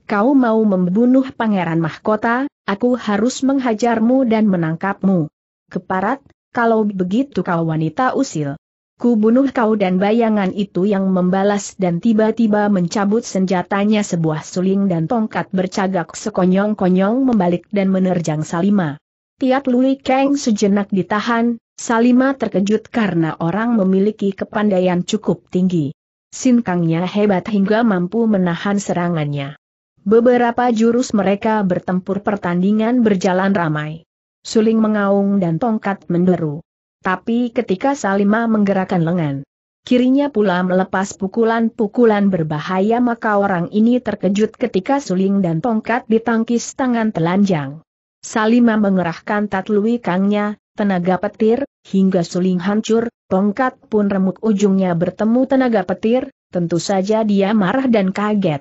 Kau mau membunuh pangeran mahkota, aku harus menghajarmu dan menangkapmu. Keparat, kalau begitu kau wanita usil. Ku bunuh kau dan bayangan itu yang membalas dan tiba-tiba mencabut senjatanya sebuah suling dan tongkat bercagak sekonyong-konyong membalik dan menerjang Salima. Tiat Lui Kang sejenak ditahan, Salima terkejut karena orang memiliki kepandaian cukup tinggi. Sinkangnya hebat hingga mampu menahan serangannya. Beberapa jurus mereka bertempur pertandingan berjalan ramai suling mengaung dan tongkat menderu. Tapi ketika Salima menggerakkan lengan, Kirinya pula melepas pukulan-pukulan berbahaya maka orang ini terkejut ketika suling dan tongkat ditangkis tangan telanjang. Salima mengerahkan tatlui kangnya, tenaga petir, hingga suling hancur, tongkat pun remuk ujungnya bertemu tenaga petir, tentu saja dia marah dan kaget.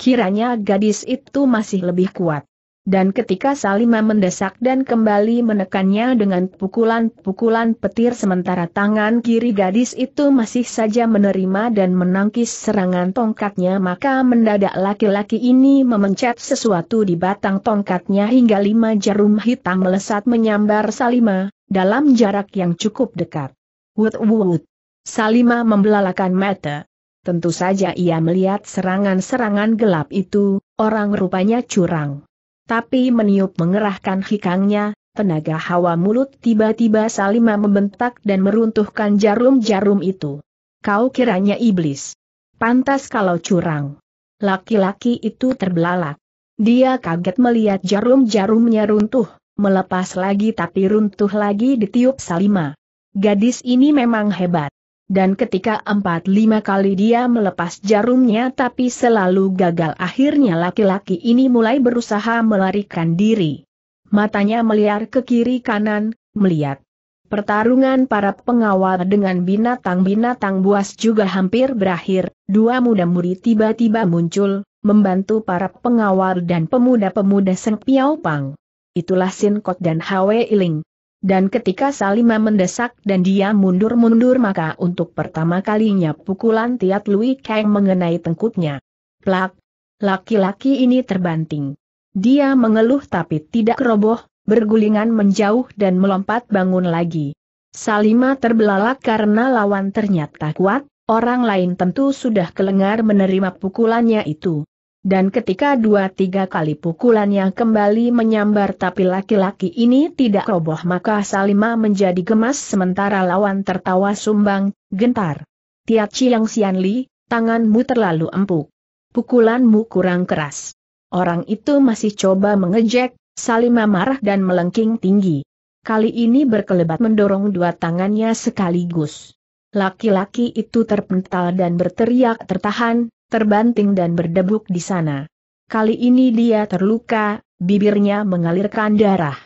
Kiranya gadis itu masih lebih kuat. Dan ketika Salima mendesak dan kembali menekannya dengan pukulan-pukulan petir sementara tangan kiri gadis itu masih saja menerima dan menangkis serangan tongkatnya maka mendadak laki-laki ini memencet sesuatu di batang tongkatnya hingga lima jarum hitam melesat menyambar Salima, dalam jarak yang cukup dekat. Wut wut. Salima membelalakan mata. Tentu saja ia melihat serangan-serangan gelap itu, orang rupanya curang tapi meniup mengerahkan hikangnya, tenaga hawa mulut tiba-tiba Salima membentak dan meruntuhkan jarum-jarum itu. Kau kiranya iblis. Pantas kalau curang. Laki-laki itu terbelalak. Dia kaget melihat jarum-jarumnya runtuh, melepas lagi tapi runtuh lagi ditiup Salima. Gadis ini memang hebat dan ketika empat lima kali dia melepas jarumnya tapi selalu gagal akhirnya laki-laki ini mulai berusaha melarikan diri. Matanya meliar ke kiri kanan, melihat. Pertarungan para pengawal dengan binatang-binatang buas juga hampir berakhir, dua muda murid tiba-tiba muncul, membantu para pengawal dan pemuda-pemuda Seng Piao Pang. Itulah Sin Kot dan Hwe Iling. Dan ketika Salima mendesak dan dia mundur-mundur maka untuk pertama kalinya pukulan Tiat Lui Kang mengenai tengkutnya. Plak! Laki-laki ini terbanting. Dia mengeluh tapi tidak roboh, bergulingan menjauh dan melompat bangun lagi. Salima terbelalak karena lawan ternyata kuat, orang lain tentu sudah kelengar menerima pukulannya itu. Dan ketika dua tiga kali pukulannya kembali menyambar tapi laki-laki ini tidak roboh maka Salima menjadi gemas sementara lawan tertawa sumbang, gentar. Tiat Chiang Sian Li, tanganmu terlalu empuk. Pukulanmu kurang keras. Orang itu masih coba mengejek, Salima marah dan melengking tinggi. Kali ini berkelebat mendorong dua tangannya sekaligus. Laki-laki itu terpental dan berteriak tertahan, terbanting dan berdebuk di sana. Kali ini dia terluka, bibirnya mengalirkan darah.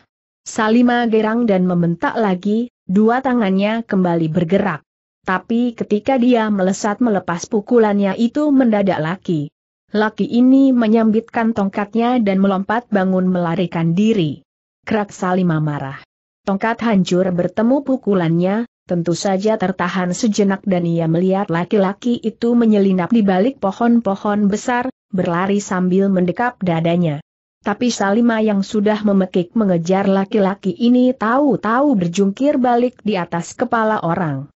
Salima gerang dan membentak lagi, dua tangannya kembali bergerak. Tapi ketika dia melesat melepas pukulannya itu mendadak laki. Laki ini menyambitkan tongkatnya dan melompat bangun melarikan diri. Krak Salima marah. Tongkat hancur bertemu pukulannya, Tentu saja tertahan sejenak dan ia melihat laki-laki itu menyelinap di balik pohon-pohon besar, berlari sambil mendekap dadanya. Tapi Salima yang sudah memekik mengejar laki-laki ini tahu-tahu berjungkir balik di atas kepala orang.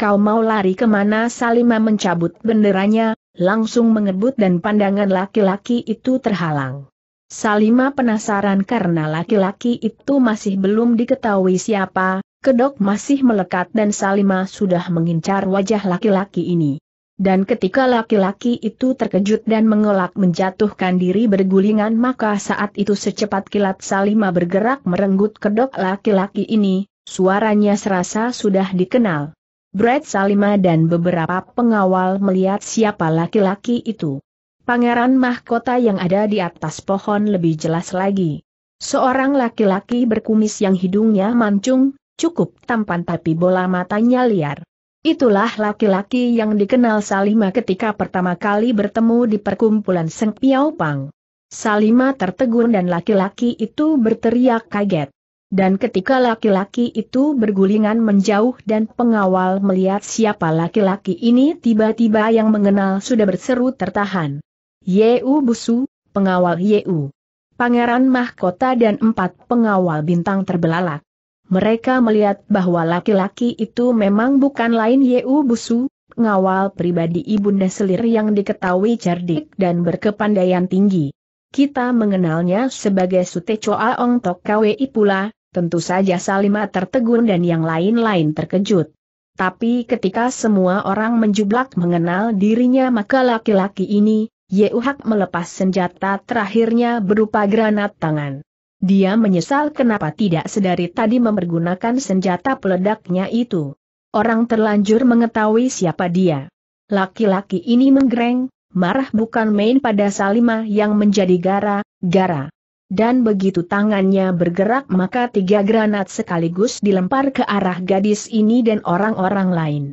Kau mau lari kemana Salima mencabut benderanya, langsung mengebut dan pandangan laki-laki itu terhalang. Salima penasaran karena laki-laki itu masih belum diketahui siapa, Kedok masih melekat dan Salima sudah mengincar wajah laki-laki ini. Dan ketika laki-laki itu terkejut dan mengelak menjatuhkan diri bergulingan maka saat itu secepat kilat Salima bergerak merenggut kedok laki-laki ini, suaranya serasa sudah dikenal. Brad Salima dan beberapa pengawal melihat siapa laki-laki itu. Pangeran mahkota yang ada di atas pohon lebih jelas lagi. Seorang laki-laki berkumis yang hidungnya mancung, cukup tampan tapi bola matanya liar. Itulah laki-laki yang dikenal Salima ketika pertama kali bertemu di perkumpulan Seng Piao Pang. Salima tertegun dan laki-laki itu berteriak kaget. Dan ketika laki-laki itu bergulingan menjauh dan pengawal melihat siapa laki-laki ini tiba-tiba yang mengenal sudah berseru tertahan. Yeu Busu, pengawal Yeu. Pangeran Mahkota dan empat pengawal bintang terbelalak. Mereka melihat bahwa laki-laki itu memang bukan lain Yeu Busu, ngawal pribadi Ibunda Selir yang diketahui cerdik dan berkepandaian tinggi. Kita mengenalnya sebagai Sute Choa Ong Tok KWI pula, tentu saja Salima tertegun dan yang lain-lain terkejut. Tapi ketika semua orang menjublak mengenal dirinya maka laki-laki ini, Yeu Hak melepas senjata terakhirnya berupa granat tangan. Dia menyesal kenapa tidak sedari tadi mempergunakan senjata peledaknya itu. Orang terlanjur mengetahui siapa dia. Laki-laki ini menggereng, marah bukan main pada Salima yang menjadi gara-gara. Dan begitu tangannya bergerak maka tiga granat sekaligus dilempar ke arah gadis ini dan orang-orang lain.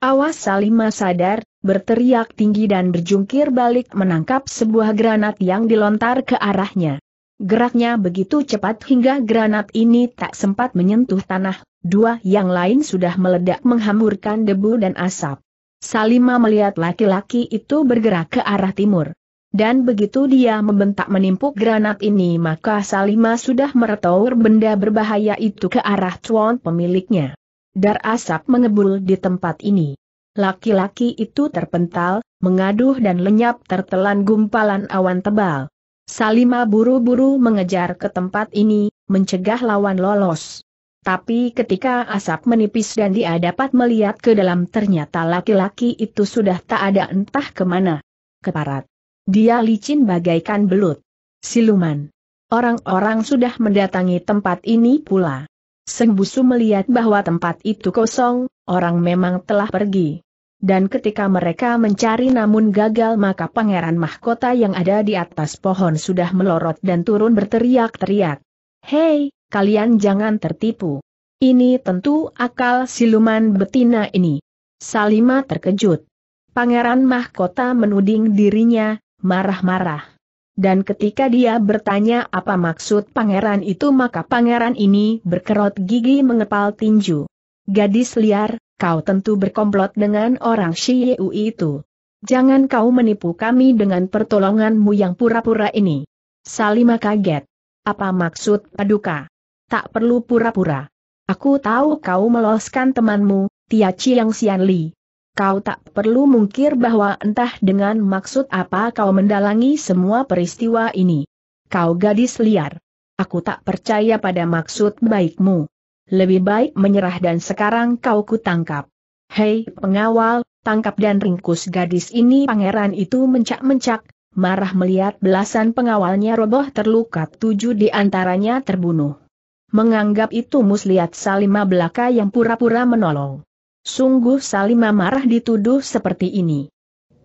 Awas Salima sadar, berteriak tinggi dan berjungkir balik menangkap sebuah granat yang dilontar ke arahnya. Geraknya begitu cepat hingga granat ini tak sempat menyentuh tanah, dua yang lain sudah meledak menghamburkan debu dan asap. Salima melihat laki-laki itu bergerak ke arah timur. Dan begitu dia membentak menimpuk granat ini maka Salima sudah meretaur benda berbahaya itu ke arah cuan pemiliknya. Dar asap mengebul di tempat ini. Laki-laki itu terpental, mengaduh dan lenyap tertelan gumpalan awan tebal. Salima buru-buru mengejar ke tempat ini, mencegah lawan lolos. Tapi ketika asap menipis dan dia dapat melihat ke dalam ternyata laki-laki itu sudah tak ada entah kemana. Keparat. Dia licin bagaikan belut. Siluman. Orang-orang sudah mendatangi tempat ini pula. Sengbusu melihat bahwa tempat itu kosong, orang memang telah pergi. Dan ketika mereka mencari namun gagal maka pangeran mahkota yang ada di atas pohon sudah melorot dan turun berteriak-teriak. Hei, kalian jangan tertipu. Ini tentu akal siluman betina ini. Salima terkejut. Pangeran mahkota menuding dirinya, marah-marah. Dan ketika dia bertanya apa maksud pangeran itu maka pangeran ini berkerot gigi mengepal tinju. Gadis liar, kau tentu berkomplot dengan orang Shiyu itu. Jangan kau menipu kami dengan pertolonganmu yang pura-pura ini. Salima kaget. Apa maksud paduka? Tak perlu pura-pura. Aku tahu kau meloloskan temanmu, Tia Chiang Xian Li. Kau tak perlu mungkir bahwa entah dengan maksud apa kau mendalangi semua peristiwa ini. Kau gadis liar. Aku tak percaya pada maksud baikmu lebih baik menyerah dan sekarang kau kutangkap. Hei pengawal, tangkap dan ringkus gadis ini pangeran itu mencak-mencak, marah melihat belasan pengawalnya roboh terluka tujuh di antaranya terbunuh. Menganggap itu muslihat Salima belaka yang pura-pura menolong. Sungguh Salima marah dituduh seperti ini.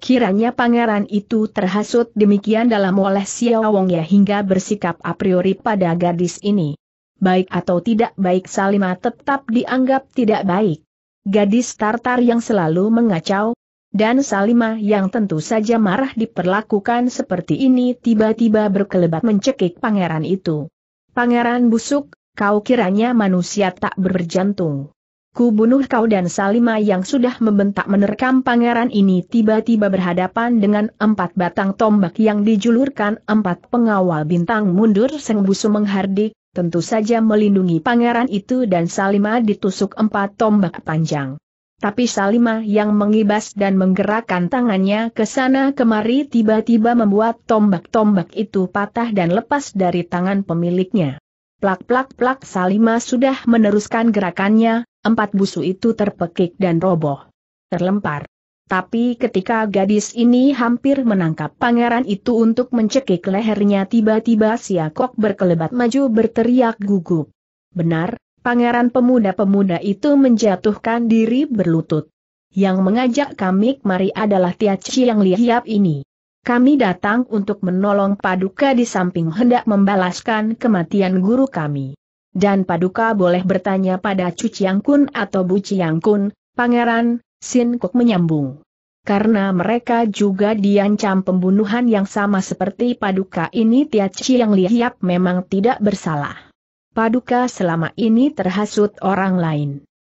Kiranya pangeran itu terhasut demikian dalam oleh Xiao Wong ya hingga bersikap a priori pada gadis ini baik atau tidak baik Salima tetap dianggap tidak baik. Gadis Tartar yang selalu mengacau, dan Salima yang tentu saja marah diperlakukan seperti ini tiba-tiba berkelebat mencekik pangeran itu. Pangeran busuk, kau kiranya manusia tak berjantung. Ku bunuh kau dan Salima yang sudah membentak menerkam pangeran ini tiba-tiba berhadapan dengan empat batang tombak yang dijulurkan empat pengawal bintang mundur Seng Busu menghardik, tentu saja melindungi pangeran itu dan Salima ditusuk empat tombak panjang. Tapi Salima yang mengibas dan menggerakkan tangannya ke sana kemari tiba-tiba membuat tombak-tombak itu patah dan lepas dari tangan pemiliknya. Plak-plak-plak Salima sudah meneruskan gerakannya, empat busu itu terpekik dan roboh. Terlempar. Tapi ketika gadis ini hampir menangkap pangeran itu untuk mencekik lehernya tiba-tiba Siakok berkelebat maju berteriak gugup. Benar, pangeran pemuda-pemuda itu menjatuhkan diri berlutut. Yang mengajak kami kemari adalah Tiaci yang lihat ini. Kami datang untuk menolong Paduka di samping hendak membalaskan kematian guru kami. Dan Paduka boleh bertanya pada Cuciang Kun atau Bu Ciang Kun, Pangeran, Sin Kok menyambung. Karena mereka juga diancam pembunuhan yang sama seperti paduka ini Tiaci yang lihat memang tidak bersalah. Paduka selama ini terhasut orang lain.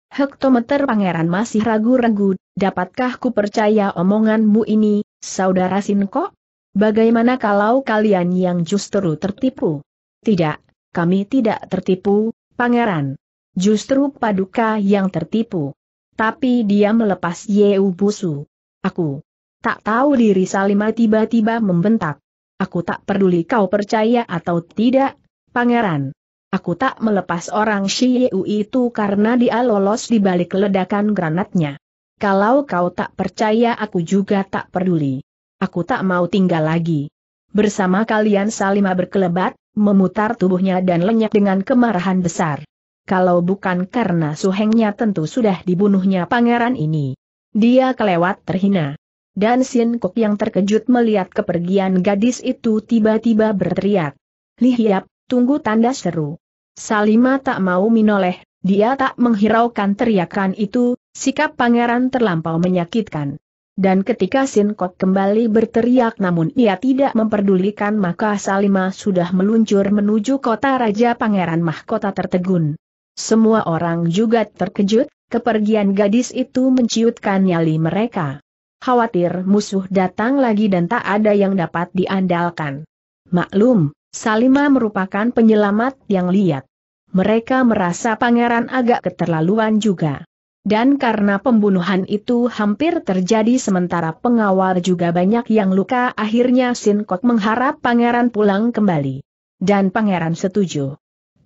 Hektometer pangeran masih ragu-ragu, dapatkah ku percaya omonganmu ini, saudara Sin Kok? Bagaimana kalau kalian yang justru tertipu? Tidak, kami tidak tertipu, pangeran. Justru paduka yang tertipu. Tapi dia melepas Yeu Busu. Aku tak tahu diri Salima tiba-tiba membentak. Aku tak peduli kau percaya atau tidak, pangeran. Aku tak melepas orang Yeu itu karena dia lolos di balik ledakan granatnya. Kalau kau tak percaya aku juga tak peduli. Aku tak mau tinggal lagi. Bersama kalian Salima berkelebat, memutar tubuhnya dan lenyap dengan kemarahan besar kalau bukan karena suhengnya tentu sudah dibunuhnya pangeran ini. Dia kelewat terhina. Dan Sin Kok yang terkejut melihat kepergian gadis itu tiba-tiba berteriak. Lihiap, tunggu tanda seru. Salima tak mau minoleh, dia tak menghiraukan teriakan itu, sikap pangeran terlampau menyakitkan. Dan ketika Sin Kok kembali berteriak namun ia tidak memperdulikan maka Salima sudah meluncur menuju kota Raja Pangeran Mahkota Tertegun. Semua orang juga terkejut, kepergian gadis itu menciutkan nyali mereka. Khawatir musuh datang lagi dan tak ada yang dapat diandalkan. Maklum, Salima merupakan penyelamat yang lihat. Mereka merasa pangeran agak keterlaluan juga. Dan karena pembunuhan itu hampir terjadi sementara pengawal juga banyak yang luka akhirnya Sinkok mengharap pangeran pulang kembali. Dan pangeran setuju.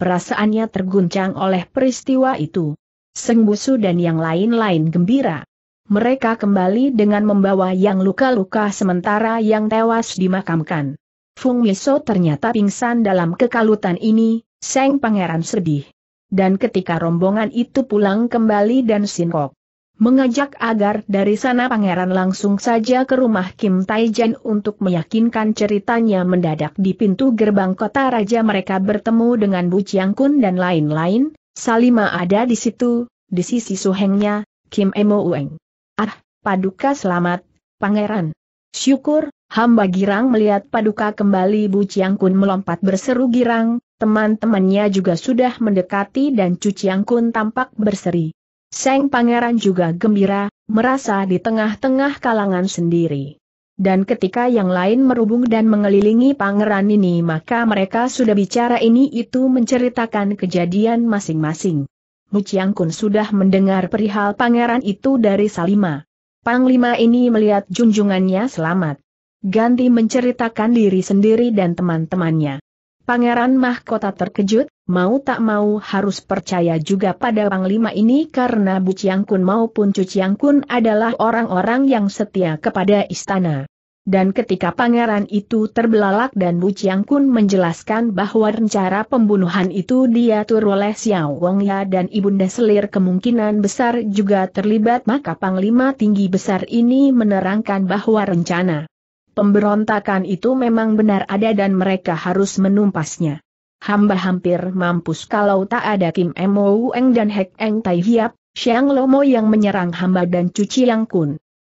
Perasaannya terguncang oleh peristiwa itu. Seng Busu dan yang lain-lain gembira. Mereka kembali dengan membawa yang luka-luka sementara yang tewas dimakamkan. Fung Miso ternyata pingsan dalam kekalutan ini, Seng Pangeran sedih. Dan ketika rombongan itu pulang kembali dan Sinkok mengajak agar dari sana pangeran langsung saja ke rumah Kim Taijen untuk meyakinkan ceritanya mendadak di pintu gerbang kota raja mereka bertemu dengan Bu Chiang Kun dan lain-lain, Salima ada di situ, di sisi suhengnya, Kim Emo Ueng. Ah, paduka selamat, pangeran. Syukur, hamba girang melihat paduka kembali Bu Chiang Kun melompat berseru girang, teman-temannya juga sudah mendekati dan Cu Chiang Kun tampak berseri. Seng Pangeran juga gembira, merasa di tengah-tengah kalangan sendiri. Dan ketika yang lain merubung dan mengelilingi pangeran ini maka mereka sudah bicara ini itu menceritakan kejadian masing-masing. Muciang Kun sudah mendengar perihal pangeran itu dari Salima. Panglima ini melihat junjungannya selamat. Ganti menceritakan diri sendiri dan teman-temannya. Pangeran Mahkota terkejut, mau tak mau harus percaya juga pada Panglima ini karena Bu Ciangkun maupun Cu Ciangkun adalah orang-orang yang setia kepada istana. Dan ketika pangeran itu terbelalak dan Bu Ciangkun menjelaskan bahwa rencana pembunuhan itu diatur oleh Xiao Wangya dan Ibunda Selir kemungkinan besar juga terlibat maka Panglima Tinggi Besar ini menerangkan bahwa rencana Pemberontakan itu memang benar ada dan mereka harus menumpasnya. Hamba hampir mampus kalau tak ada Kim Mo Eng dan Hek Eng Tai Hiap, Xiang Lomo yang menyerang hamba dan Cuci Yang Kun.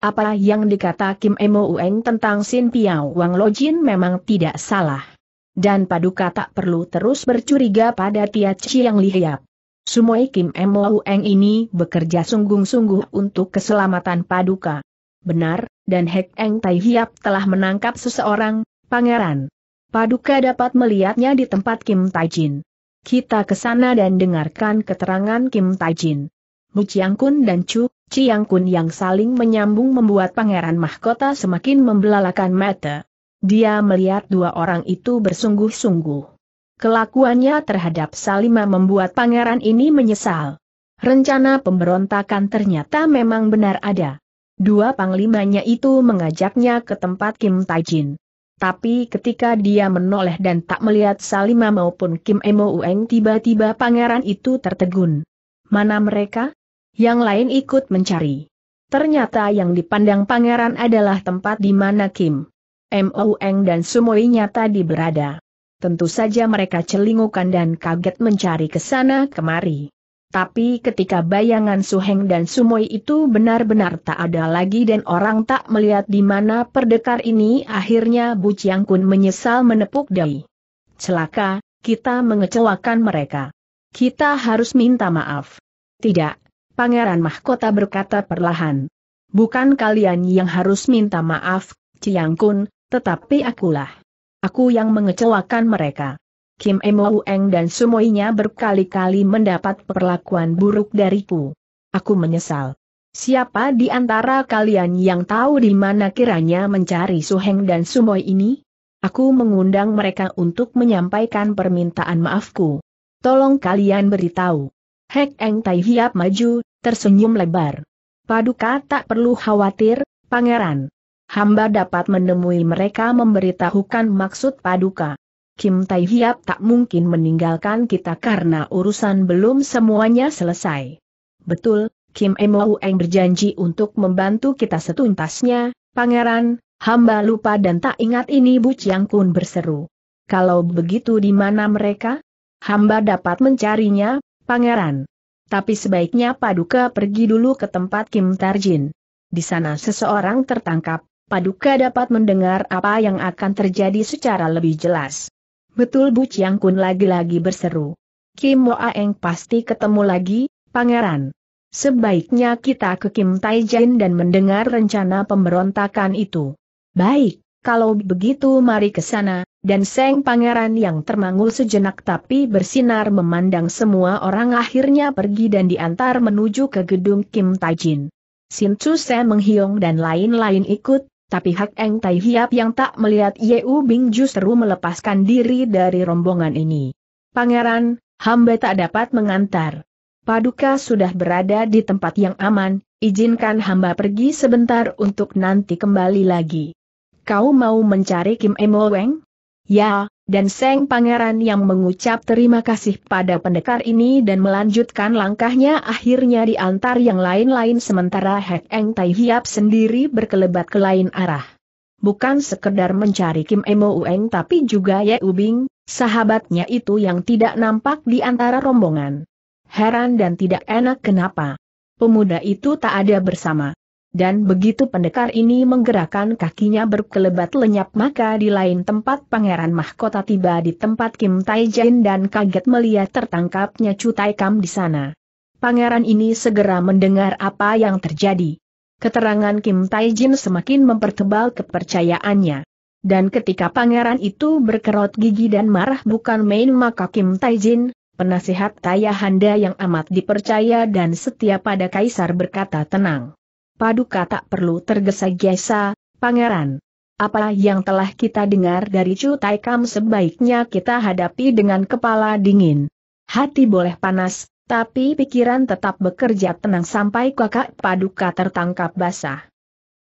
Apa yang dikata Kim Mo Eng tentang Sin Piao Wang Lojin memang tidak salah. Dan Paduka tak perlu terus bercuriga pada Tia Cuci Yang Hiap. Semua Kim Mo Eng ini bekerja sungguh-sungguh untuk keselamatan Paduka. Benar, dan Hek Eng Tai Hiap telah menangkap seseorang, pangeran. Paduka dapat melihatnya di tempat Kim Taijin. Kita ke sana dan dengarkan keterangan Kim Taijin. Mu Chiang Kun dan Chu Chiang Kun yang saling menyambung membuat pangeran mahkota semakin membelalakan mata. Dia melihat dua orang itu bersungguh-sungguh. Kelakuannya terhadap Salima membuat pangeran ini menyesal. Rencana pemberontakan ternyata memang benar ada. Dua panglimanya itu mengajaknya ke tempat Kim Taijin. Tapi ketika dia menoleh dan tak melihat Salima maupun Kim Emo Ueng tiba-tiba pangeran itu tertegun. Mana mereka? Yang lain ikut mencari. Ternyata yang dipandang pangeran adalah tempat di mana Kim Emo Ueng dan Sumoi nyata di berada. Tentu saja mereka celingukan dan kaget mencari ke sana kemari. Tapi ketika bayangan Suheng dan Sumoy itu benar-benar tak ada lagi dan orang tak melihat di mana perdekar ini akhirnya Bu Chiang Kun menyesal menepuk dahi. Celaka, kita mengecewakan mereka. Kita harus minta maaf. Tidak, Pangeran Mahkota berkata perlahan. Bukan kalian yang harus minta maaf, Chiang Kun, tetapi akulah. Aku yang mengecewakan mereka. Kim Emo Eng dan semuanya berkali-kali mendapat perlakuan buruk dariku. Aku menyesal. Siapa di antara kalian yang tahu di mana kiranya mencari Suheng dan Sumoy ini? Aku mengundang mereka untuk menyampaikan permintaan maafku. Tolong kalian beritahu. Hek Eng Tai Hiap maju, tersenyum lebar. Paduka tak perlu khawatir, pangeran. Hamba dapat menemui mereka memberitahukan maksud paduka. Kim Tai Hiap tak mungkin meninggalkan kita karena urusan belum semuanya selesai. Betul, Kim Emou Eng berjanji untuk membantu kita setuntasnya, pangeran, hamba lupa dan tak ingat ini Bu Chiang Kun berseru. Kalau begitu di mana mereka? Hamba dapat mencarinya, pangeran. Tapi sebaiknya Paduka pergi dulu ke tempat Kim Tarjin. Di sana seseorang tertangkap, Paduka dapat mendengar apa yang akan terjadi secara lebih jelas. Betul Bu Chiang Kun lagi-lagi berseru. Kim Mo Aeng pasti ketemu lagi, pangeran. Sebaiknya kita ke Kim Taijin dan mendengar rencana pemberontakan itu. Baik, kalau begitu mari ke sana, dan Seng Pangeran yang termangu sejenak tapi bersinar memandang semua orang akhirnya pergi dan diantar menuju ke gedung Kim Taijin. Sin Chu Se menghiong dan lain-lain ikut, tapi Hak Eng Tai Hiap yang tak melihat Yeu Bing justru melepaskan diri dari rombongan ini. Pangeran, hamba tak dapat mengantar. Paduka sudah berada di tempat yang aman, izinkan hamba pergi sebentar untuk nanti kembali lagi. Kau mau mencari Kim Emo Weng? Ya, dan Seng Pangeran yang mengucap terima kasih pada pendekar ini dan melanjutkan langkahnya akhirnya diantar yang lain-lain sementara Hek Eng Tai Hiap sendiri berkelebat ke lain arah. Bukan sekedar mencari Kim Emo Ueng tapi juga Ye Ubing, sahabatnya itu yang tidak nampak di antara rombongan. Heran dan tidak enak kenapa. Pemuda itu tak ada bersama. Dan begitu pendekar ini menggerakkan kakinya berkelebat lenyap maka di lain tempat pangeran mahkota tiba di tempat Kim Taijin dan kaget melihat tertangkapnya cutai Tai Kam di sana. Pangeran ini segera mendengar apa yang terjadi. Keterangan Kim Taijin semakin mempertebal kepercayaannya. Dan ketika pangeran itu berkerut gigi dan marah bukan main maka Kim Taijin, penasihat Tayahanda yang amat dipercaya dan setia pada kaisar berkata tenang. Paduka tak perlu tergesa-gesa, pangeran. Apa yang telah kita dengar dari Chu Taikam sebaiknya kita hadapi dengan kepala dingin. Hati boleh panas, tapi pikiran tetap bekerja tenang sampai kakak Paduka tertangkap basah.